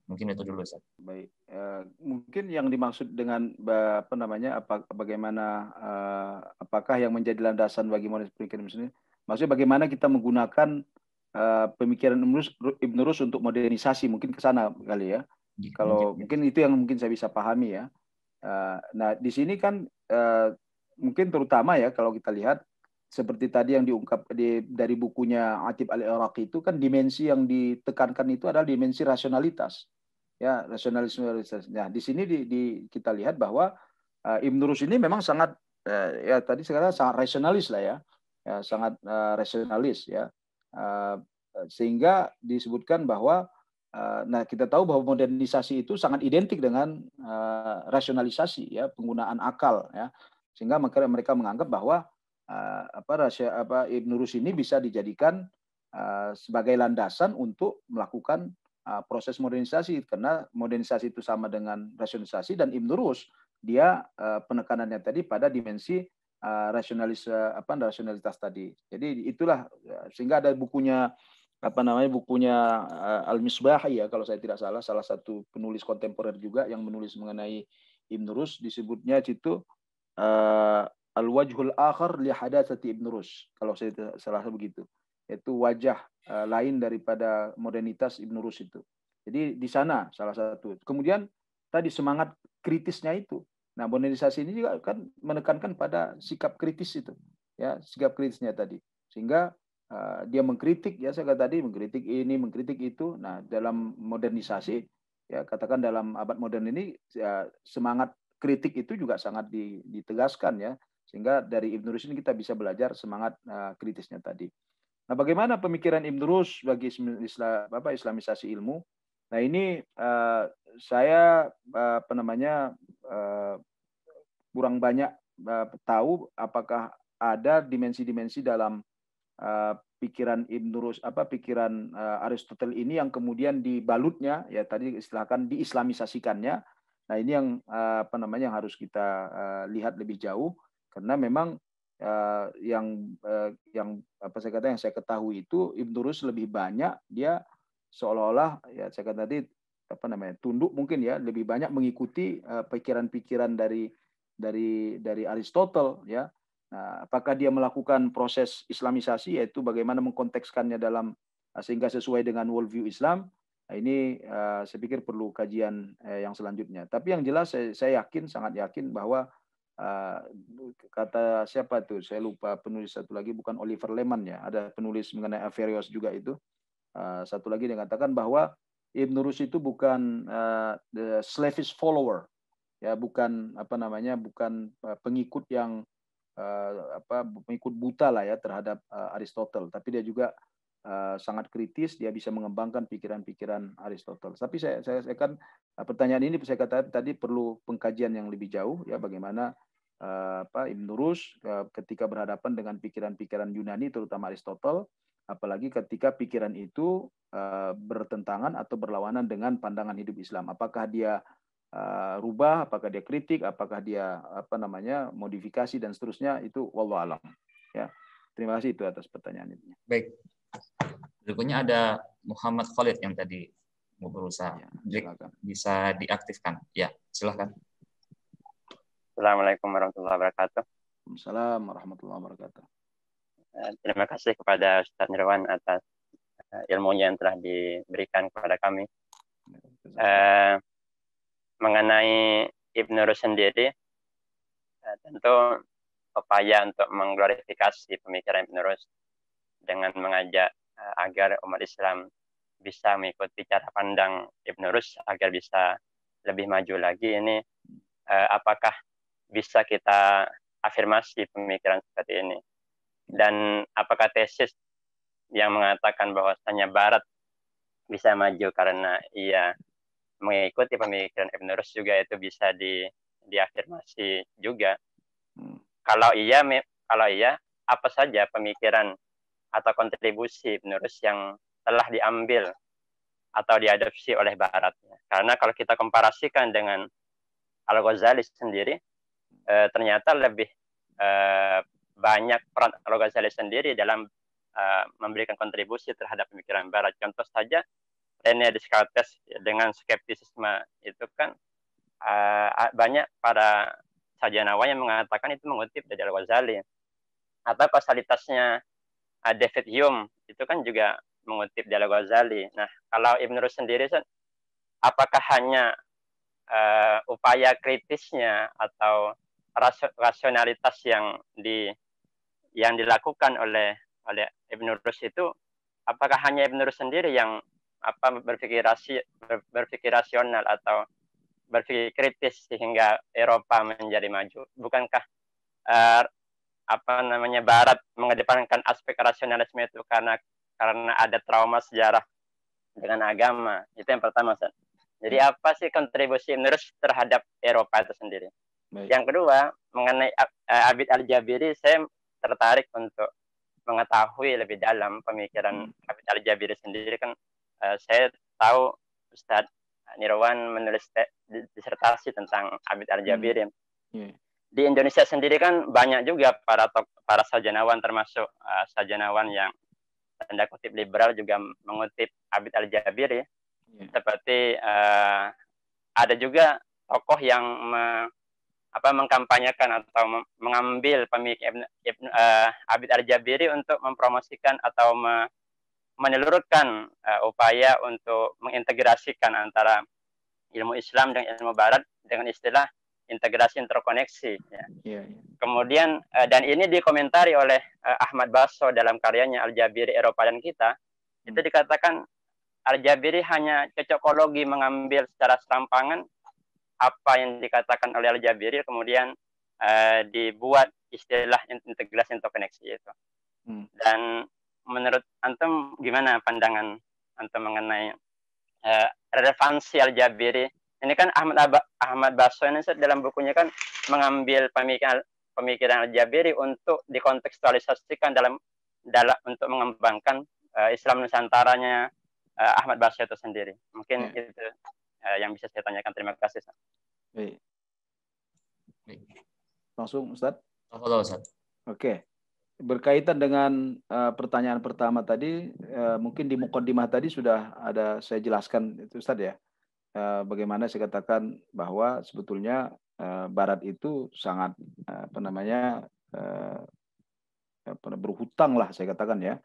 Mungkin itu dulu Ustaz. Baik. Eh, mungkin yang dimaksud dengan apa namanya apa bagaimana eh, apakah yang menjadi landasan bagi monis pemikiran Rus? Maksudnya bagaimana kita menggunakan eh, pemikiran Ibnu Rus, Ibn Rus untuk modernisasi mungkin ke sana kali ya. Gitu, Kalau gitu. mungkin itu yang mungkin saya bisa pahami ya. Nah, di sini kan mungkin terutama ya kalau kita lihat seperti tadi yang diungkap di, dari bukunya Atib Al Iraqi itu kan dimensi yang ditekankan itu adalah dimensi rasionalitas. Ya, rasionalisme. Nah, di sini di, di, kita lihat bahwa uh, Ibn Rus ini memang sangat uh, ya tadi sekarang sangat rasionalis lah ya. Ya, sangat uh, rasionalis ya. Uh, sehingga disebutkan bahwa uh, nah kita tahu bahwa modernisasi itu sangat identik dengan uh, rasionalisasi ya, penggunaan akal ya. Sehingga mereka mereka menganggap bahwa Eh, apa rahasia apa Ibn Rus ini bisa dijadikan eh, sebagai landasan untuk melakukan eh, proses modernisasi karena modernisasi itu sama dengan rasionalisasi dan Ibn Rus dia penekanannya tadi pada dimensi rasionalis apa rasionalitas tadi. Jadi itulah ya, sehingga ada bukunya apa namanya bukunya Al Misbah ya kalau saya tidak salah salah satu penulis kontemporer juga yang menulis mengenai Ibn Rus disebutnya situ al-wajhul akhar li hadasati Ibn Rus kalau saya salah begitu itu wajah eh, lain daripada modernitas Ibn Rus itu. Jadi di sana salah satu. Kemudian tadi semangat kritisnya itu. Nah, modernisasi ini juga kan menekankan pada sikap kritis itu, ya, sikap kritisnya tadi. Sehingga uh, dia mengkritik ya saya kata tadi mengkritik ini, mengkritik itu. Nah, dalam modernisasi ya katakan dalam abad modern ini ya, semangat kritik itu juga sangat ditegaskan ya sehingga dari Ibn Rushd ini kita bisa belajar semangat eh, kritisnya tadi. Nah, bagaimana pemikiran Ibn Rushd bagi Islam, apa, islamisasi ilmu? Nah, ini uh, saya uh, apa namanya uh, kurang banyak uh, tahu apakah ada dimensi-dimensi dalam uh, pikiran Ibn Rushd apa pikiran uh, Aristoteles ini yang kemudian dibalutnya ya tadi istilahkan diislamisasikannya. Nah, ini yang uh, apa namanya yang harus kita uh, lihat lebih jauh karena memang uh, yang uh, yang apa saya kata yang saya ketahui itu Ibnu Rus lebih banyak dia seolah-olah ya saya kata tadi apa namanya tunduk mungkin ya lebih banyak mengikuti eh, pikiran-pikiran uh, dari dari dari Aristotle ya nah, apakah dia melakukan proses Islamisasi yaitu bagaimana mengkontekskannya dalam sehingga sesuai dengan worldview Islam Nah, ini uh, saya pikir perlu kajian uh, yang selanjutnya. Tapi yang jelas saya, saya yakin, sangat yakin bahwa uh, kata siapa tuh saya lupa penulis satu lagi bukan Oliver Lehman ya ada penulis mengenai Averios juga itu uh, satu lagi dia katakan bahwa Ibn Rushd itu bukan uh, the slavish follower ya bukan apa namanya bukan pengikut yang uh, apa pengikut buta lah ya terhadap uh, Aristotle tapi dia juga uh, sangat kritis dia bisa mengembangkan pikiran-pikiran Aristoteles tapi saya saya, saya kan pertanyaan ini saya katakan tadi perlu pengkajian yang lebih jauh ya bagaimana Eh, apa Ibn Rus eh, ketika berhadapan dengan pikiran-pikiran Yunani terutama Aristotle apalagi ketika pikiran itu eh, bertentangan atau berlawanan dengan pandangan hidup Islam apakah dia rubah apakah dia kritik apakah dia apa namanya modifikasi dan seterusnya itu wallahualam. alam ya terima kasih itu atas pertanyaan itu baik berikutnya ada Muhammad Khalid yang tadi mau berusaha ya, bisa diaktifkan ya silahkan Assalamualaikum warahmatullahi wabarakatuh. Assalamualaikum warahmatullahi wabarakatuh. Eh, terima kasih kepada Ustaz Nirwan atas eh, ilmunya yang telah diberikan kepada kami. Uh, mengenai Ibnu Rus sendiri, uh, tentu upaya untuk mengglorifikasi pemikiran Ibnu Rus dengan mengajak uh, agar umat Islam bisa mengikuti cara pandang Ibnu Rus agar bisa lebih maju lagi ini uh, apakah bisa kita afirmasi pemikiran seperti ini. Dan apakah tesis yang mengatakan bahwasanya Barat bisa maju karena ia mengikuti pemikiran Ibn Rus juga itu bisa di diafirmasi juga. Hmm. Kalau iya kalau iya apa saja pemikiran atau kontribusi Ibn Rus yang telah diambil atau diadopsi oleh Barat. Karena kalau kita komparasikan dengan Al Ghazali sendiri, e, ternyata lebih e, banyak peran Al-Ghazali sendiri dalam e, memberikan kontribusi terhadap pemikiran Barat. Contoh saja René Descartes ya, dengan skeptisisme itu kan e, banyak para sajanawan yang mengatakan itu mengutip dari Al-Ghazali. Atau kausalitasnya David Hume itu kan juga mengutip dari Al-Ghazali. Nah, kalau Ibn Rus sendiri, apakah hanya uh, upaya kritisnya atau rasionalitas yang di yang dilakukan oleh oleh Ibn Rushd itu apakah hanya Ibn Rus sendiri yang apa berpikir rasi, ber, berpikir rasional atau berpikir kritis sehingga Eropa menjadi maju bukankah uh, apa namanya Barat mengedepankan aspek rasionalisme itu karena karena ada trauma sejarah dengan agama itu yang pertama Ustaz. jadi apa sih kontribusi Ibn Rushd terhadap Eropa itu sendiri Baik. Yang kedua, mengenai uh, Abid Al-Jabiri, saya tertarik untuk mengetahui lebih dalam pemikiran hmm. Abid Al-Jabiri sendiri kan uh, saya tahu Ustadz Nirwan menulis disertasi tentang Abid Al-Jabiri. Hmm. Iya. Di Indonesia sendiri kan banyak juga para tok, para sajanawan termasuk uh, sajanawan yang tanda kutip liberal juga mengutip Abid Al-Jabiri. Hmm. Seperti uh, ada juga tokoh yang apa mengkampanyekan atau mengambil pemilik Ibn, Ibn, uh, Abid Arjabiri untuk mempromosikan atau me, menelurkan uh, upaya untuk mengintegrasikan antara ilmu Islam dengan ilmu Barat dengan istilah integrasi interkoneksi. Ya. Yeah, iya. Kemudian uh, dan ini dikomentari oleh uh, Ahmad Basso dalam karyanya Al-Jabiri Eropa dan kita hmm. itu dikatakan Al-Jabiri hanya cocokologi mengambil secara serampangan apa yang dikatakan oleh Al Jabiri kemudian uh, dibuat istilah integrasi interkoneksi itu. Hmm. Dan menurut antum gimana pandangan antum mengenai uh, eh, relevansi Al Jabiri? Ini kan Ahmad Aba, Ahmad Basso ini dalam bukunya kan mengambil pemikiran pemikiran Al Jabiri untuk dikontekstualisasikan dalam dalam untuk mengembangkan uh, Islam Nusantaranya uh, Ahmad Basso itu sendiri. Mungkin hmm. itu Eh, yang bisa saya tanyakan. Terima kasih. Ustaz. Langsung Ustaz. Halo Ustaz. Oke. Berkaitan dengan uh, pertanyaan pertama tadi, uh, mungkin di mukodimah tadi sudah ada saya jelaskan itu Ustaz ya. Uh, bagaimana saya katakan bahwa sebetulnya uh, barat itu sangat uh, apa namanya uh, berhutang lah saya katakan ya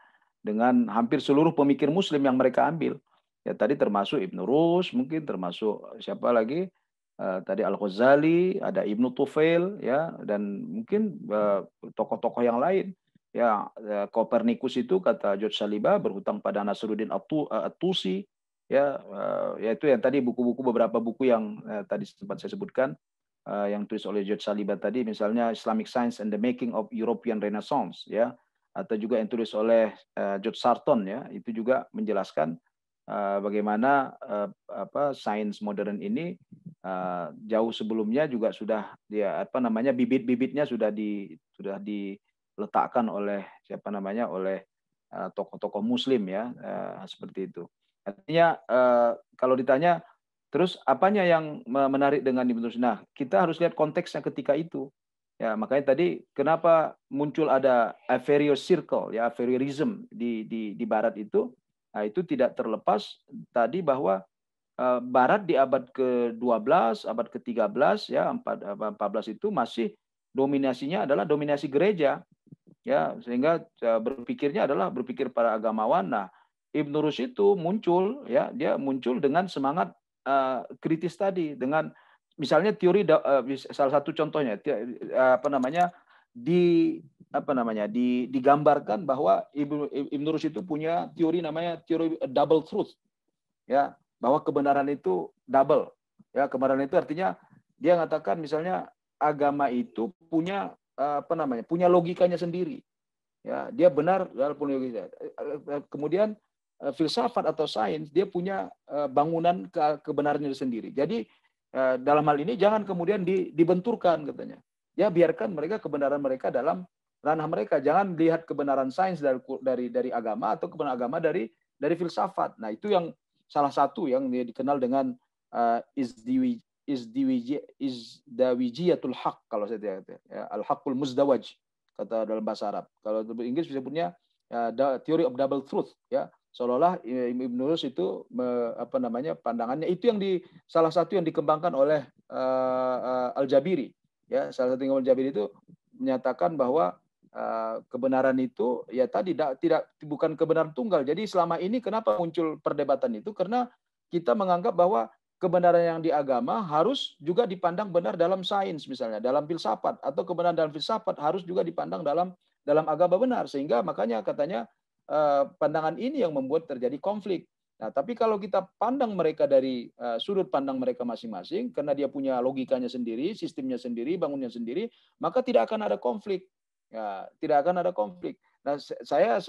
dengan hampir seluruh pemikir muslim yang mereka ambil Ya tadi termasuk Ibnu Rus, mungkin termasuk eh, siapa lagi? Uh, tadi Al Ghazali, ada Ibnu Tufail, ya, dan mungkin eh, tokoh-tokoh uh, yang lain. Ya, Kopernikus uh, itu kata George Saliba berhutang pada Nasruddin uh, ya, ya, yaitu yang tadi buku-buku beberapa buku yang tadi sempat saya sebutkan yang tulis oleh George Saliba tadi, misalnya Islamic Science and the Making of European Renaissance, ya, atau juga yang tulis oleh George Sarton, ya, itu juga menjelaskan Eh, bagaimana eh, apa sains modern ini eh, jauh sebelumnya juga sudah dia apa namanya bibit-bibitnya sudah di sudah diletakkan oleh siapa namanya oleh tokoh-tokoh muslim ya seperti itu. Artinya kalau ditanya terus apanya yang menarik dengan Ibnu Sina? Kita harus lihat konteksnya ketika itu. Ya, makanya tadi kenapa muncul ada Averio circle ya Averioism di di di barat itu Nah, itu tidak terlepas tadi bahwa eh, Barat di abad ke-12, abad ke-13 ya 14 itu masih dominasinya adalah dominasi gereja. Ya, sehingga eh, berpikirnya adalah berpikir para agamawan. Nah, Ibn Rus itu muncul ya, dia muncul dengan semangat uh, kritis tadi dengan misalnya teori uh, salah satu contohnya apa namanya di apa namanya di, digambarkan bahwa Ibnu Ibn Rushd itu punya teori namanya teori double truth ya bahwa kebenaran itu double ya kebenaran itu artinya dia mengatakan misalnya agama itu punya apa namanya punya logikanya sendiri ya dia benar dalam logikanya kemudian eh, filsafat atau sains dia punya eh, bangunan ke kebenarannya sendiri jadi eh, dalam hal ini jangan kemudian dibenturkan katanya ya biarkan mereka kebenaran mereka dalam ranah mereka. Jangan lihat kebenaran sains dari dari dari agama atau kebenaran agama dari dari filsafat. Nah, itu yang salah satu yang dikenal dengan uh, eh, is izdiwiji izdawijiyatul hak kalau saya tidak ya, al hakul muzdawaj kata dalam bahasa Arab. Kalau Inggris disebutnya ya, theory of double truth ya seolah-olah Ibn Rus itu apa namanya pandangannya itu yang di salah satu yang dikembangkan oleh eh, Al-Jabiri Ya, salah satu Imam Jabir itu menyatakan bahwa uh, kebenaran itu ya tadi tidak, tidak bukan kebenaran tunggal. Jadi selama ini kenapa muncul perdebatan itu? Karena kita menganggap bahwa kebenaran yang di agama harus juga dipandang benar dalam sains misalnya, dalam filsafat atau kebenaran dalam filsafat harus juga dipandang dalam dalam agama benar sehingga makanya katanya eh, pandangan ini yang membuat terjadi konflik. Nah, tapi kalau kita pandang mereka dari eh, sudut pandang mereka masing-masing, karena dia punya logikanya sendiri, sistemnya sendiri, bangunnya sendiri, maka tidak akan ada konflik. Ya, tidak akan ada konflik. Nah, saya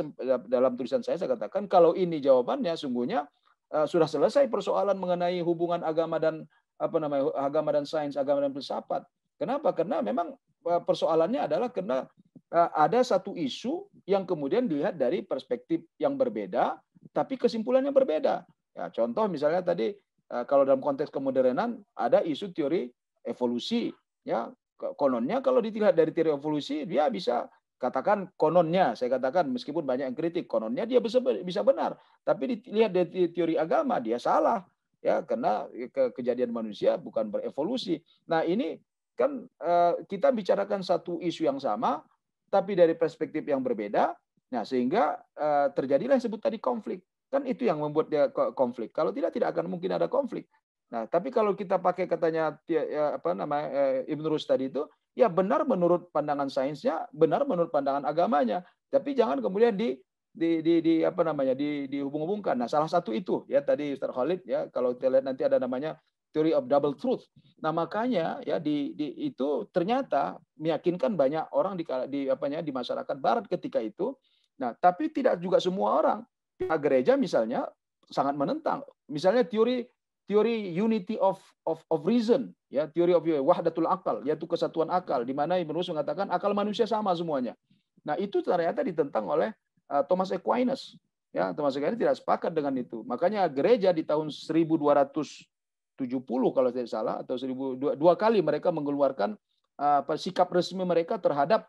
dalam tulisan saya saya katakan kalau ini jawabannya, sungguhnya eh, sudah selesai persoalan mengenai hubungan agama dan apa namanya agama dan sains, agama dan filsafat. Kenapa? Karena memang eh, persoalannya adalah karena ada satu isu yang kemudian dilihat dari perspektif yang berbeda tapi kesimpulannya berbeda. Ya, contoh misalnya tadi eh, kalau dalam konteks kemodernan ada isu teori evolusi ya kononnya kalau dilihat dari teori evolusi dia bisa katakan kononnya saya katakan meskipun banyak yang kritik kononnya dia bisa bisa benar tapi dilihat dari teori agama dia salah ya karena kejadian manusia bukan berevolusi nah ini kan eh, kita bicarakan satu isu yang sama tapi dari perspektif yang berbeda Nah, sehingga eh, terjadilah yang sebut tadi konflik. Kan itu yang membuat dia konflik. Kalau tidak tidak akan mungkin ada konflik. Nah, tapi kalau kita pakai katanya ya, ya apa namanya eh, Ibn Rushd tadi itu, ya benar menurut pandangan sainsnya, benar menurut pandangan agamanya. Tapi jangan kemudian di di, di, di apa namanya di dihubung-hubungkan. Nah, salah satu itu ya tadi Ustaz Khalid ya kalau kita lihat nanti ada namanya theory of double truth. Nah, makanya ya di, di itu ternyata meyakinkan banyak orang di di apanya di masyarakat barat ketika itu Nah, tapi tidak juga semua orang. Pihak gereja misalnya sangat menentang. Misalnya teori teori unity of of of reason, ya, teori of wahdatul akal, yaitu kesatuan akal di mana Ibnu mengatakan akal manusia sama semuanya. Nah, itu ternyata ditentang oleh uh, Thomas Aquinas. Ya, Thomas Aquinas tidak sepakat dengan itu. Makanya gereja di tahun 1270 kalau tidak salah atau 1000 dua, kali mereka mengeluarkan uh, sikap resmi mereka terhadap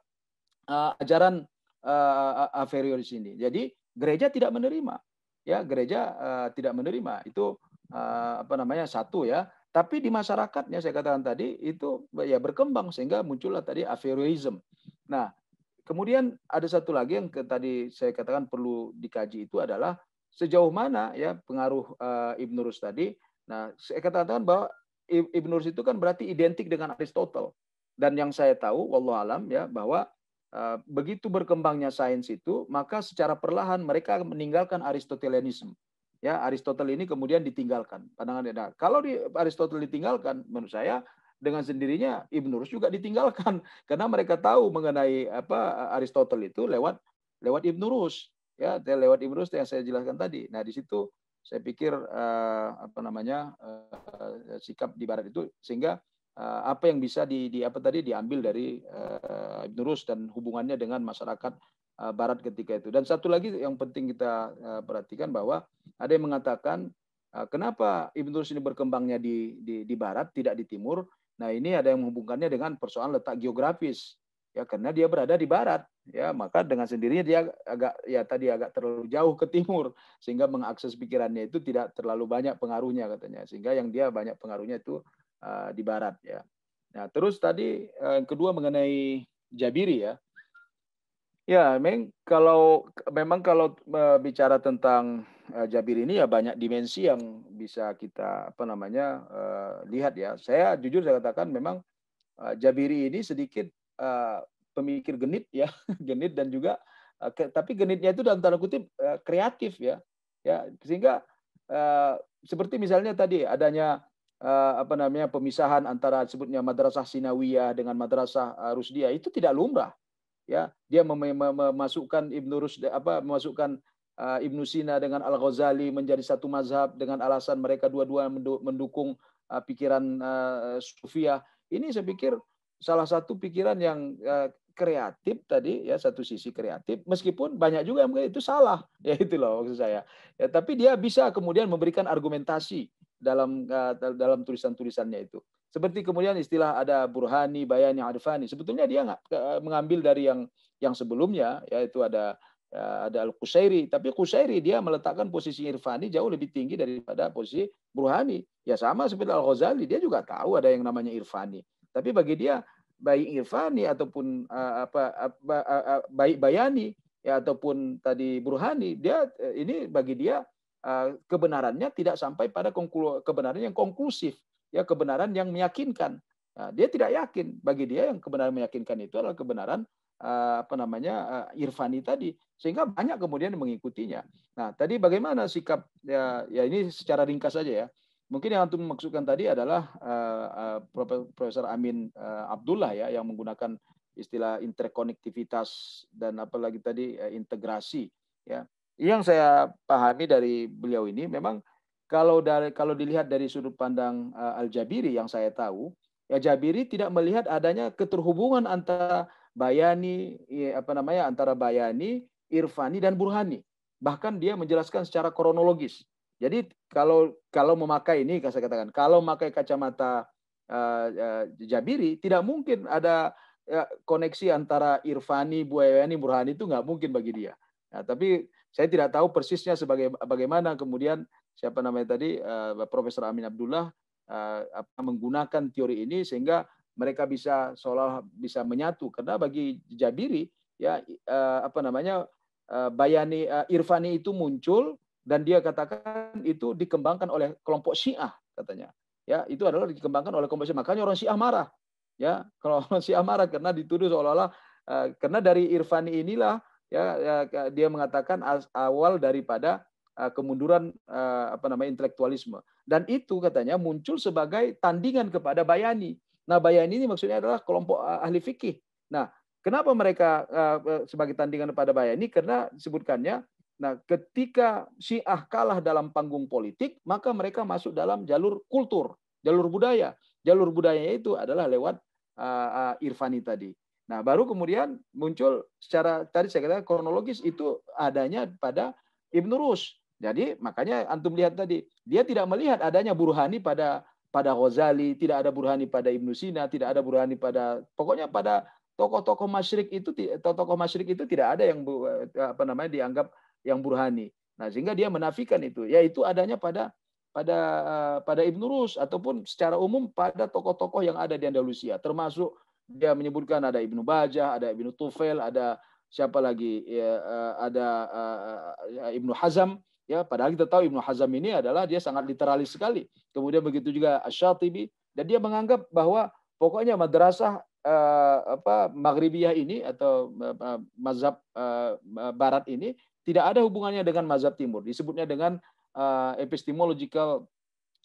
uh, ajaran uh, Averio di sini. Jadi gereja tidak menerima, ya gereja uh, tidak menerima itu uh, apa namanya satu ya. Tapi di masyarakatnya saya katakan tadi itu ya berkembang sehingga muncullah tadi Averioism. Nah kemudian ada satu lagi yang tadi saya katakan perlu dikaji itu adalah sejauh mana ya pengaruh uh, Ibn Rus tadi. Nah saya katakan bahwa Ibn Rus itu kan berarti identik dengan Aristotle dan yang saya tahu, wallahualam ya bahwa Eh, begitu berkembangnya sains itu, maka secara perlahan mereka meninggalkan Aristotelianisme. Ya, Aristotel ini kemudian ditinggalkan. Pandangan nah, kalau di Aristotel ditinggalkan, menurut saya dengan sendirinya Ibn Rus juga ditinggalkan <laughs> karena mereka tahu mengenai apa Aristotel itu lewat lewat Ibn Rus ya lewat Ibn Rus yang saya jelaskan tadi. Nah, di situ saya pikir eh, apa namanya eh, sikap di barat itu sehingga Eh, apa yang bisa di, di apa tadi diambil dari uh, Ibn Rus dan hubungannya dengan masyarakat uh, Barat ketika itu. Dan satu lagi yang penting kita uh, perhatikan bahwa ada yang mengatakan uh, kenapa Ibn Rus ini berkembangnya di, di di Barat tidak di Timur. Nah ini ada yang menghubungkannya dengan persoalan letak geografis ya karena dia berada di Barat ya maka dengan sendirinya dia agak ya tadi agak terlalu jauh ke timur sehingga mengakses pikirannya itu tidak terlalu banyak pengaruhnya katanya sehingga yang dia banyak pengaruhnya itu Eh, di barat ya. Nah, terus tadi eh, yang kedua mengenai Jabiri ya. Ya, memang kalau memang kalau eh, bicara tentang Jabir ini ya banyak dimensi yang bisa kita apa namanya lihat ya. Saya jujur saya katakan memang Jabiri ini sedikit pemikir genit ya, <laughs> genit dan juga tapi genitnya itu dalam tanda kutip kreatif ya. Ya, sehingga seperti misalnya tadi adanya uh, apa namanya pemisahan antara sebutnya madrasah sinawiyah dengan madrasah uh, rusdiyah itu tidak lumrah ya dia memasukkan Ibnu rusd apa memasukkan uh, Ibnu Sina dengan Al Ghazali menjadi satu mazhab dengan alasan mereka dua-dua mendukung uh, pikiran uh, sufiah ini saya pikir salah satu pikiran yang uh, kreatif tadi ya satu sisi kreatif meskipun banyak juga yang itu salah <laughs> ya itu loh maksud saya ya tapi dia bisa kemudian memberikan argumentasi dalam eh, dalam tulisan-tulisannya itu. Seperti kemudian istilah ada burhani, bayani, arifani. Sebetulnya dia nggak eh, mengambil dari yang yang sebelumnya yaitu ada eh, ada al kusairi tapi Kusairi dia meletakkan posisi Irfani jauh lebih tinggi daripada posisi Burhani. Ya sama seperti Al-Ghazali, dia juga tahu ada yang namanya Irfani. Tapi bagi dia baik Irfani ataupun apa, apa baik Bayani ya ataupun tadi Burhani, dia ini bagi dia Eh, kebenarannya tidak sampai pada kebenaran yang konklusif, ya kebenaran yang meyakinkan. Nah, dia tidak yakin. Bagi dia yang kebenaran meyakinkan itu adalah kebenaran eh, apa namanya eh, Irfani tadi, sehingga banyak kemudian mengikutinya. Nah, tadi bagaimana sikap ya, ya ini secara ringkas saja ya. Mungkin yang antum maksudkan tadi adalah uh, uh, Profesor Amin uh, Abdullah ya yang menggunakan istilah interkonektivitas dan apalagi tadi uh, integrasi ya yang saya pahami dari beliau ini memang kalau dari kalau dilihat dari sudut pandang uh, eh, Al Jabiri yang saya tahu, ya Jabiri tidak melihat adanya keterhubungan antara Bayani ya, apa namanya antara Bayani, Irfani dan Burhani. Bahkan dia menjelaskan secara kronologis. Jadi kalau kalau memakai ini saya katakan, kalau memakai kacamata uh, uh, Jabiri tidak mungkin ada uh, koneksi antara Irfani, Bayani, Burhani itu nggak mungkin bagi dia. Nah, tapi saya tidak tahu persisnya sebagai bagaimana kemudian siapa namanya tadi uh, Profesor Amin Abdullah uh, menggunakan teori ini sehingga mereka bisa seolah bisa menyatu karena bagi Jabiri ya uh, apa namanya uh, Bayani uh, Irfani itu muncul dan dia katakan itu dikembangkan oleh kelompok Syiah katanya ya itu adalah dikembangkan oleh kelompok Syiah makanya orang Syiah marah ya kalau orang Syiah marah karena dituduh seolah-olah uh, karena dari Irfani inilah ya, ya dia mengatakan awal daripada ah, kemunduran ah, apa namanya intelektualisme dan itu katanya muncul sebagai tandingan kepada bayani. Nah, bayani ini maksudnya adalah kelompok ah, ahli fikih. Nah, kenapa mereka eh, sebagai tandingan kepada bayani? Karena disebutkannya nah ketika Syiah kalah dalam panggung politik, maka mereka masuk dalam jalur kultur, jalur budaya. Jalur budayanya itu adalah lewat Irfani tadi. Nah, baru kemudian muncul secara tadi saya katakan kronologis itu adanya pada Ibnu Rus. Jadi makanya antum lihat tadi, dia tidak melihat adanya burhani pada pada Ghazali, tidak ada burhani pada Ibnu Sina, tidak ada burhani pada pokoknya pada tokoh-tokoh masyrik itu tokoh tokoh masyrik itu tidak ada yang eh, apa namanya dianggap yang burhani. Nah, sehingga dia menafikan itu, yaitu adanya pada pada eh, pada Ibnu Rus ataupun secara umum pada tokoh-tokoh yang ada di Andalusia, termasuk dia menyebutkan ada Ibnu Bajah, ada Ibnu Tufel, ada siapa lagi? Ya, eh, ada uh, Ibnu Hazam ya padahal kita tahu Ibnu Hazam ini adalah dia sangat literalis sekali. Kemudian begitu juga Ash-Shatibi. dan dia menganggap bahwa pokoknya madrasah uh, apa Maghribiyah ini atau uh, mazhab uh, barat ini tidak ada hubungannya dengan mazhab timur. Disebutnya dengan uh, epistemological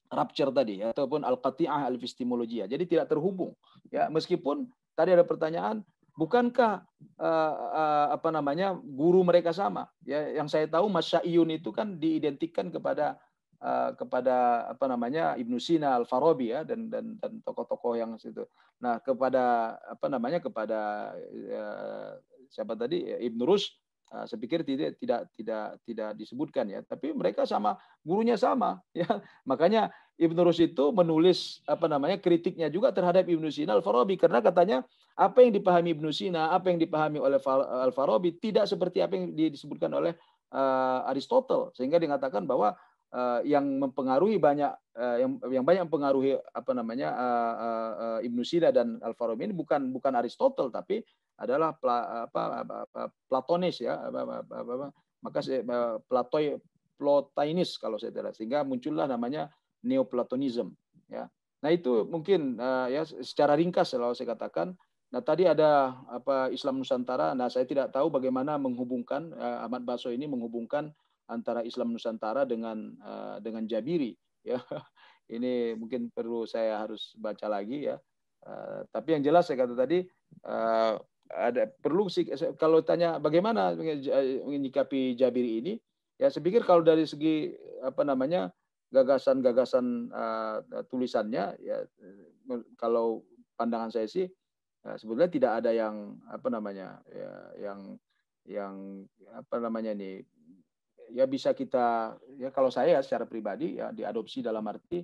Rapture tadi ataupun al-qati'ah al-epistemologia. Jadi tidak terhubung. Ya, meskipun tadi ada pertanyaan, bukankah uh, uh, apa namanya guru mereka sama? Ya, yang saya tahu Masya'iyun itu kan diidentikan kepada uh, kepada apa namanya Ibnu Sina, Al-Farabi ya dan dan dan tokoh-tokoh yang situ. Nah, kepada apa namanya kepada uh, siapa tadi Ibnu Rus Nah, saya pikir tidak tidak tidak tidak disebutkan ya, tapi mereka sama gurunya sama <laughs> ya. Makanya Ibnu Rus itu menulis apa namanya kritiknya juga terhadap Ibnu Sina Al-Farabi karena katanya apa yang dipahami Ibnu Sina, apa yang dipahami oleh Al-Farabi tidak seperti apa yang disebutkan oleh uh, Aristotle sehingga dikatakan bahwa uh, yang mempengaruhi banyak uh, yang yang banyak mempengaruhi apa namanya uh, eh, uh, uh, Ibnu Sina dan Al-Farabi ini bukan bukan Aristotle tapi adalah pla, apa, apa, apa platonis ya apa, apa, apa, apa. maka uh, Platoi Plotinus kalau saya tidak sehingga muncullah namanya neoplatonisme ya nah itu mungkin uh, ya secara ringkas kalau saya katakan Nah tadi ada apa Islam Nusantara. Nah saya tidak tahu bagaimana menghubungkan eh, Ahmad Baso ini menghubungkan antara Islam Nusantara dengan uh, dengan Jabiri ya <laughs> ini mungkin perlu saya harus baca lagi ya uh, tapi yang jelas saya kata tadi uh, ada perlu sih kalau tanya bagaimana menyikapi Jabiri ini ya saya pikir kalau dari segi apa namanya gagasan-gagasan uh, tulisannya ya kalau pandangan saya sih sebetulnya tidak ada yang apa namanya ya, yang yang apa namanya nih ya bisa kita ya kalau saya secara pribadi ya diadopsi dalam arti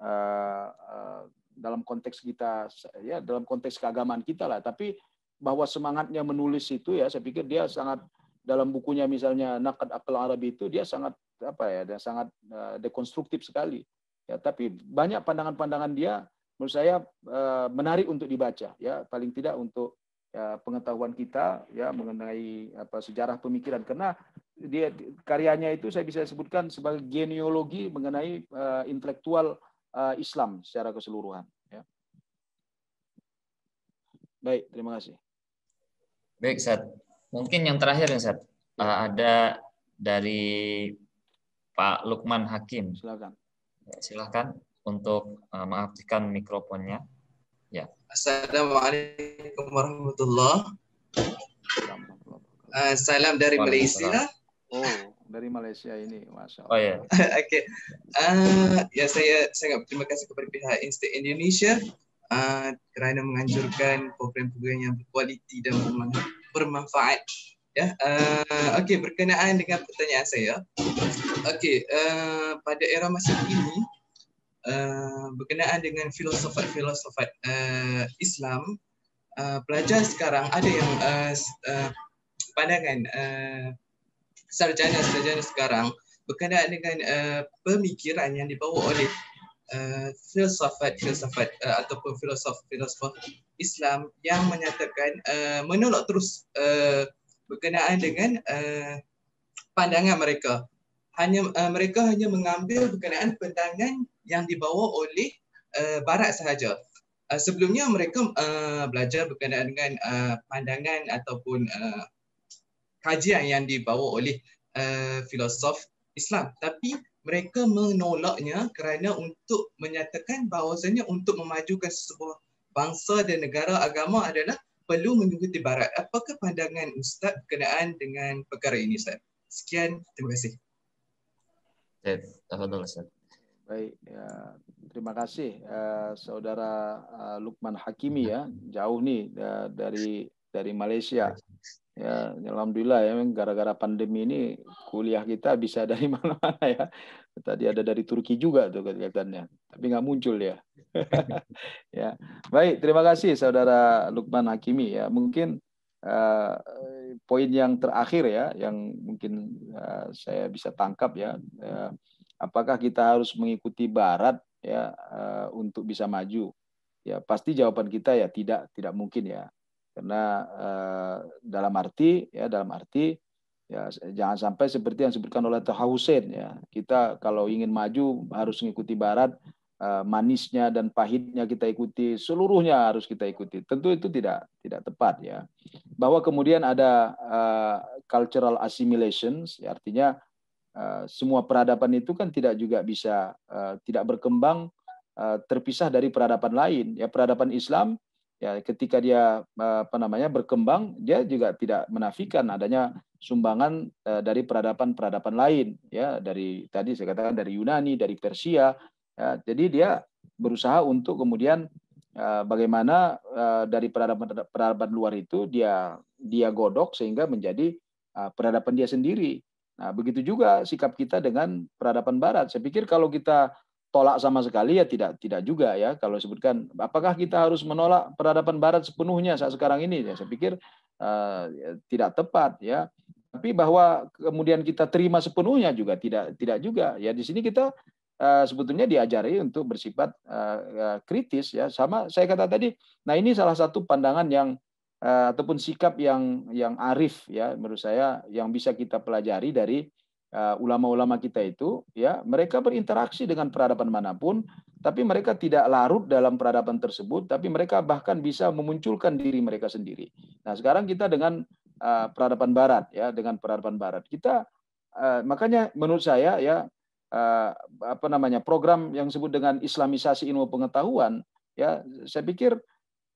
uh, uh, dalam konteks kita ya dalam konteks keagamaan kita lah tapi bahwa semangatnya menulis itu ya saya pikir dia sangat dalam bukunya misalnya Nakat Apel arab itu dia sangat apa ya dan sangat uh, dekonstruktif sekali ya tapi banyak pandangan-pandangan dia menurut saya uh, menarik untuk dibaca ya paling tidak untuk ya, pengetahuan kita ya mengenai apa sejarah pemikiran karena dia karyanya itu saya bisa sebutkan sebagai genealogi mengenai uh, intelektual uh, Islam secara keseluruhan. Ya. Baik, terima kasih. Baik, Sat. Mungkin yang terakhir nih, Sat. Uh, ada dari Pak Lukman Hakim. Silakan. Ya, silakan untuk uh, mengaktifkan mikrofonnya. Ya. Assalamualaikum warahmatullahi wabarakatuh. Uh, salam dari Malaysia. Oh, dari Malaysia ini, masya Allah. Oh ya. <laughs> Yeah. Ah, Uh, ya saya sangat berterima kasih kepada pihak Institut Indonesia uh, kerana menganjurkan program-program yang berkualiti dan bermanfaat. Ya. Yeah. Uh, Okey, berkenaan dengan pertanyaan saya. Okay. uh, pada era masa ini uh, berkenaan dengan filosofat-filosofat uh, Islam, uh, pelajar sekarang ada yang uh, uh, pandangan uh, sarjana-sarjana sekarang berkenaan dengan uh, pemikiran yang dibawa oleh uh, eh, filsafat-filsafat uh, eh, ataupun filosof-filosof Islam yang menyatakan uh, menolak terus uh, berkenaan dengan uh, pandangan mereka. Hanya uh, mereka hanya mengambil berkenaan pandangan yang dibawa oleh uh, barat sahaja. Uh, sebelumnya mereka uh, belajar berkenaan dengan uh, pandangan ataupun uh, kajian yang dibawa oleh uh, filosof Islam tapi mereka menolaknya kerana untuk menyatakan bahawasanya untuk memajukan sebuah bangsa dan negara agama adalah perlu mengikuti barat. Apakah pandangan Ustaz berkenaan dengan perkara ini Ustaz? Sekian, terima kasih. Alhamdulillah Ustaz. Baik, ya, terima kasih eh, saudara eh, Lukman Hakimi ya. Jauh nih dari dari Malaysia. Ya, alhamdulillah ya gara-gara pandemi ini kuliah kita bisa <laughs> dari mana-mana ya. Tadi ada dari Turki juga tuh kelihatannya, tapi nggak muncul ya. <laughs> ya. Baik, terima kasih Saudara Lukman Hakimi ya. Mungkin uh, poin yang terakhir ya yang mungkin uh, saya bisa tangkap ya. Uh, apakah kita harus mengikuti barat ya uh, untuk bisa maju? Ya, pasti jawaban kita ya tidak, tidak mungkin ya karena eh, dalam arti ya dalam arti ya jangan sampai seperti yang disebutkan oleh Taha Hussein ya kita kalau ingin maju harus mengikuti Barat eh, manisnya dan pahitnya kita ikuti seluruhnya harus kita ikuti tentu itu tidak tidak tepat ya bahwa kemudian ada eh, cultural assimilations ya, artinya eh, semua peradaban itu kan tidak juga bisa eh, tidak berkembang eh, terpisah dari peradaban lain ya peradaban Islam ya ketika dia eh, apa namanya berkembang dia juga tidak menafikan adanya sumbangan eh, dari peradaban-peradaban lain ya dari tadi saya katakan dari Yunani dari Persia ya, jadi dia berusaha untuk kemudian eh, bagaimana dari peradaban-peradaban luar itu dia dia godok sehingga menjadi peradaban dia sendiri nah begitu juga sikap kita dengan peradaban Barat saya pikir kalau kita tolak sama sekali ya tidak tidak juga ya kalau sebutkan apakah kita harus menolak peradaban barat sepenuhnya saat sekarang ini ya saya pikir uh, tidak tepat ya tapi bahwa kemudian kita terima sepenuhnya juga tidak tidak juga ya di sini kita uh, sebetulnya diajari untuk bersifat uh, kritis ya sama saya kata tadi nah ini salah satu pandangan yang uh, ataupun sikap yang yang arif ya menurut saya yang bisa kita pelajari dari Eh, ulama-ulama kita itu ya mereka berinteraksi dengan peradaban manapun tapi mereka tidak larut dalam peradaban tersebut tapi mereka bahkan bisa memunculkan diri mereka sendiri. Nah, sekarang kita dengan uh, peradaban barat ya dengan peradaban barat. Kita uh, makanya menurut saya ya uh, apa namanya program yang disebut dengan islamisasi ilmu pengetahuan ya saya pikir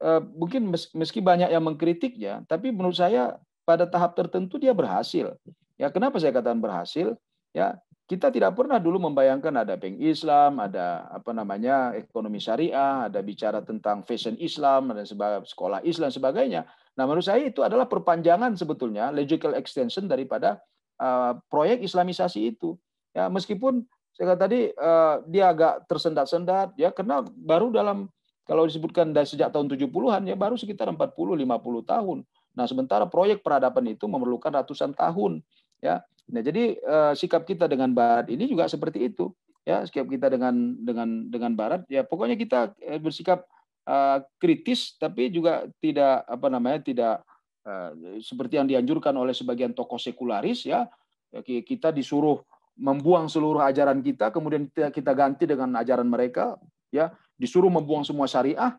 uh, mungkin meski banyak yang mengkritiknya tapi menurut saya pada tahap tertentu dia berhasil Ya, kenapa saya katakan berhasil? Ya, kita tidak pernah dulu membayangkan ada bank Islam, ada apa namanya ekonomi syariah, ada bicara tentang fashion Islam dan sebab sekolah Islam sebagainya. Nah, menurut saya itu adalah perpanjangan sebetulnya logical extension daripada uh, proyek Islamisasi itu. Ya, meskipun saya kata tadi uh, dia agak tersendat-sendat ya karena baru dalam kalau disebutkan dari sejak tahun 70-an ya baru sekitar 40 50 tahun. Nah, sementara proyek peradaban itu memerlukan ratusan tahun ya nah jadi eh, sikap kita dengan barat ini juga seperti itu ya sikap kita dengan dengan dengan barat ya pokoknya kita eh, bersikap eh, kritis tapi juga tidak apa namanya tidak eh, seperti yang dianjurkan oleh sebagian tokoh sekularis ya, ya kita disuruh membuang seluruh ajaran kita kemudian kita, kita ganti dengan ajaran mereka ya disuruh membuang semua syariah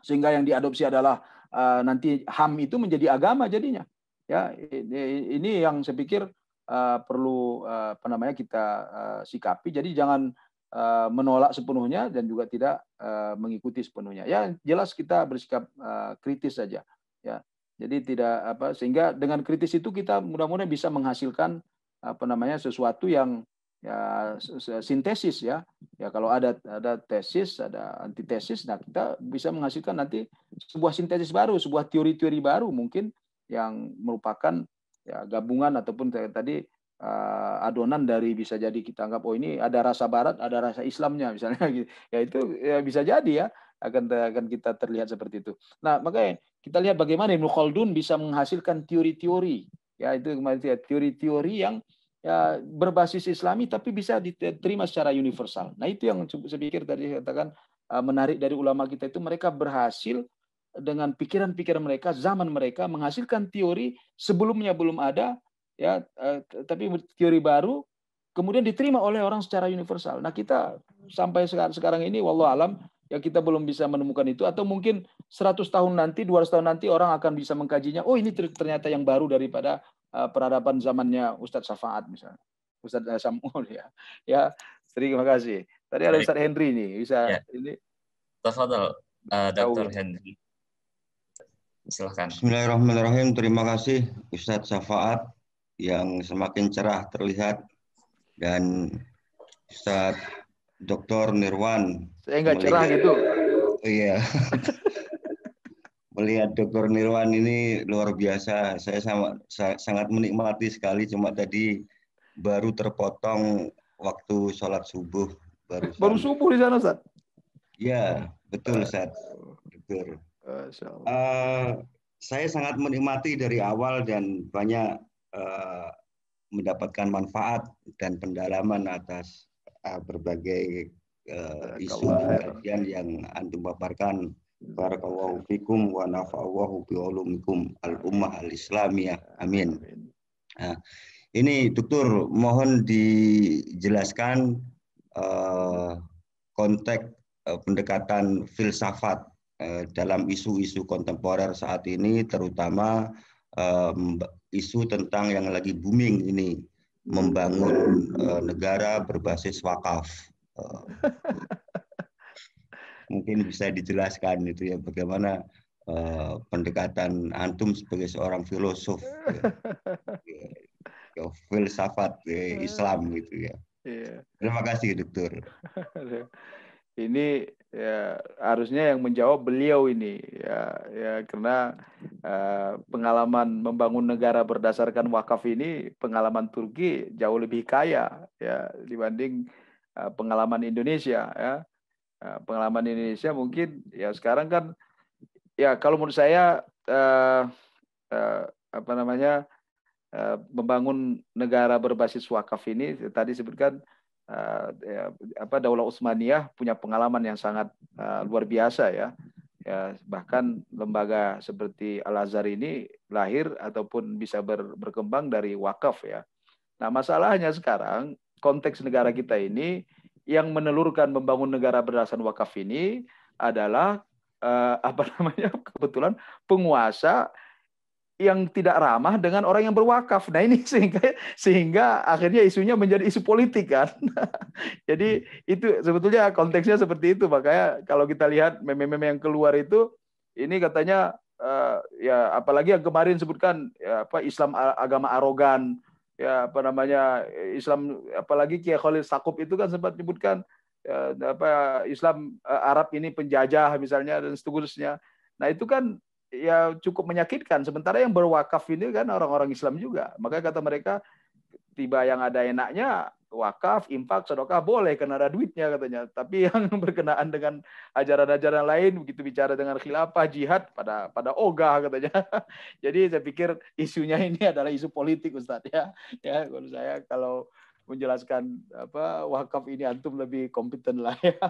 sehingga yang diadopsi adalah uh, nanti ham itu menjadi agama jadinya Ya, ini yang saya pikir uh, perlu uh, apa namanya kita uh, sikapi. Jadi jangan uh, menolak sepenuhnya dan juga tidak uh, mengikuti sepenuhnya. Ya, jelas kita bersikap uh, kritis saja. Ya, jadi tidak apa sehingga dengan kritis itu kita mudah-mudahan bisa menghasilkan apa namanya sesuatu yang ya sintesis ya ya kalau ada ada tesis ada antitesis nah kita bisa menghasilkan nanti sebuah sintesis baru sebuah teori-teori baru mungkin yang merupakan ya, gabungan ataupun tadi uh, adonan dari bisa jadi kita anggap oh ini ada rasa barat ada rasa Islamnya <laughs> misalnya gitu ya itu ya, bisa jadi ya akan akan kita terlihat seperti itu nah makanya kita lihat bagaimana Ibn Khaldun bisa menghasilkan teori-teori ya itu teori-teori yang ya, berbasis Islami tapi bisa diterima secara universal nah itu yang saya pikir tadi katakan eh, menarik dari ulama kita itu mereka berhasil dengan pikiran-pikiran mereka, zaman mereka menghasilkan teori sebelumnya belum ada, ya, eh, tapi teori baru kemudian diterima oleh orang secara universal. Nah kita sampai sekarang ini, wallah alam, ya kita belum bisa menemukan itu atau mungkin 100 tahun nanti, 200 tahun nanti orang akan bisa mengkajinya. Oh ini ternyata yang baru daripada eh, peradaban zamannya Ustadz Safaat misalnya, Ustadz eh, Samuel ya. Ya terima kasih. Tadi ada Ustadz Henry nih bisa ya. ini. Tafadhol, uh, Dr. Henry. Silahkan. Bismillahirrahmanirrahim. Terima kasih Ustadz Syafaat yang semakin cerah terlihat dan Ustadz Dr. Nirwan. Saya nggak cerah gitu. Oh iya. <laughs> melihat Dr. Nirwan ini luar biasa. Saya sama, sa sangat menikmati sekali. Cuma tadi baru terpotong waktu sholat subuh. Baru, baru subuh di sana, Ustaz? Iya, betul, Ustaz. Betul. Uh, saya sangat menikmati dari awal dan banyak uh, mendapatkan manfaat dan pendalaman atas uh, berbagai uh, isu kajian yang antum paparkan. Hmm. Barakallahu fikum wa nafa'allahu bi ulumikum al ummah al islamiyah. Amin. Nah, ini dokter mohon dijelaskan uh, konteks uh, pendekatan filsafat Eh, dalam isu-isu kontemporer saat ini, terutama eh, isu tentang yang lagi booming ini, membangun eh, negara berbasis wakaf. mungkin bisa dijelaskan itu ya bagaimana pendekatan antum sebagai seorang filosof, ya. filsafat ya, ya, Islam gitu ya. Iya. Terima kasih dokter. Ini ya harusnya yang menjawab beliau ini ya ya karena uh, pengalaman membangun negara berdasarkan wakaf ini pengalaman Turki jauh lebih kaya ya dibanding uh, pengalaman Indonesia ya uh, pengalaman Indonesia mungkin ya sekarang kan ya kalau menurut saya uh, uh, apa namanya uh, membangun negara berbasis wakaf ini tadi sebutkan Eh, ya, apa Daulah Utsmaniyah punya pengalaman yang sangat uh, luar biasa ya. ya bahkan lembaga seperti Al Azhar ini lahir ataupun bisa ber, berkembang dari wakaf ya. Nah masalahnya sekarang konteks negara kita ini yang menelurkan membangun negara berdasarkan wakaf ini adalah uh, <laughs> apa namanya kebetulan penguasa yang tidak ramah dengan orang yang berwakaf. Nah ini <laughs> sehingga sehingga akhirnya isunya menjadi isu politik kan. <laughs> Jadi itu sebetulnya konteksnya seperti itu makanya kalau kita lihat meme-meme yang keluar itu ini katanya uh, ya apalagi yang kemarin sebutkan ya, apa Islam agama arogan ya apa namanya Islam apalagi Kiai Khalil Sakup itu kan sempat menyebutkan ya, apa Islam eh, Arab ini penjajah misalnya dan seterusnya. Nah itu kan ya cukup menyakitkan. Sementara yang berwakaf ini kan orang-orang Islam juga. Maka kata mereka tiba yang ada enaknya wakaf, impak, sedekah boleh karena ada duitnya katanya. Tapi <laughs> yang berkenaan dengan ajaran-ajaran lain begitu bicara dengan khilafah, jihad pada pada ogah katanya. <laughs> Jadi saya pikir isunya <laughs> ini adalah isu politik Ustaz ya. Ya kalau saya kalau menjelaskan apa wakaf ini antum lebih kompeten lah ya.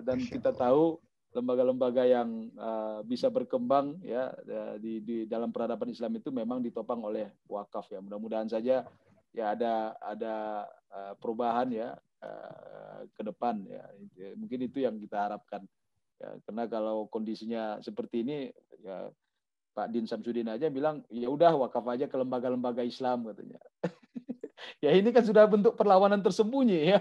Dan kita tahu lembaga-lembaga yang uh, bisa berkembang ya eh, di, di dalam peradaban Islam itu memang ditopang oleh wakaf ya mudah-mudahan saja ya ada ada uh, perubahan ya uh, ke depan ya mungkin itu yang kita harapkan ya karena kalau kondisinya seperti ini ya Pak Din Samsudin aja bilang ya udah wakaf aja ke lembaga-lembaga Islam katanya <laughs> ya ini kan sudah bentuk perlawanan tersembunyi <laughs> ya.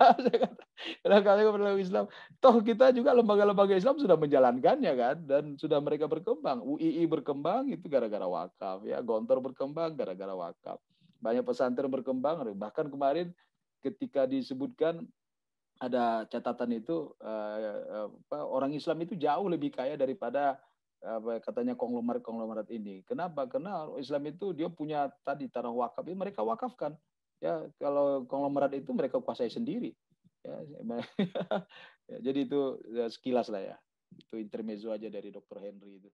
kata-kata perlawanan Islam. Toh kita juga lembaga-lembaga Islam sudah menjalankannya kan dan sudah mereka berkembang. UII berkembang itu gara-gara wakaf ya. Gontor berkembang gara-gara wakaf. Banyak pesantren berkembang. Bahkan kemarin ketika disebutkan ada catatan itu eh, orang Islam itu jauh lebih kaya daripada apa katanya konglomerat konglomerat ini. Kenapa? Karena Islam itu dia punya tadi tanah wakaf ini ya, mereka wakafkan. Ya, kalau konglomerat itu mereka kuasai sendiri. Ya, <laughs> ya jadi itu ya, sekilas lah ya. Itu intermezzo aja dari dokter Henry itu.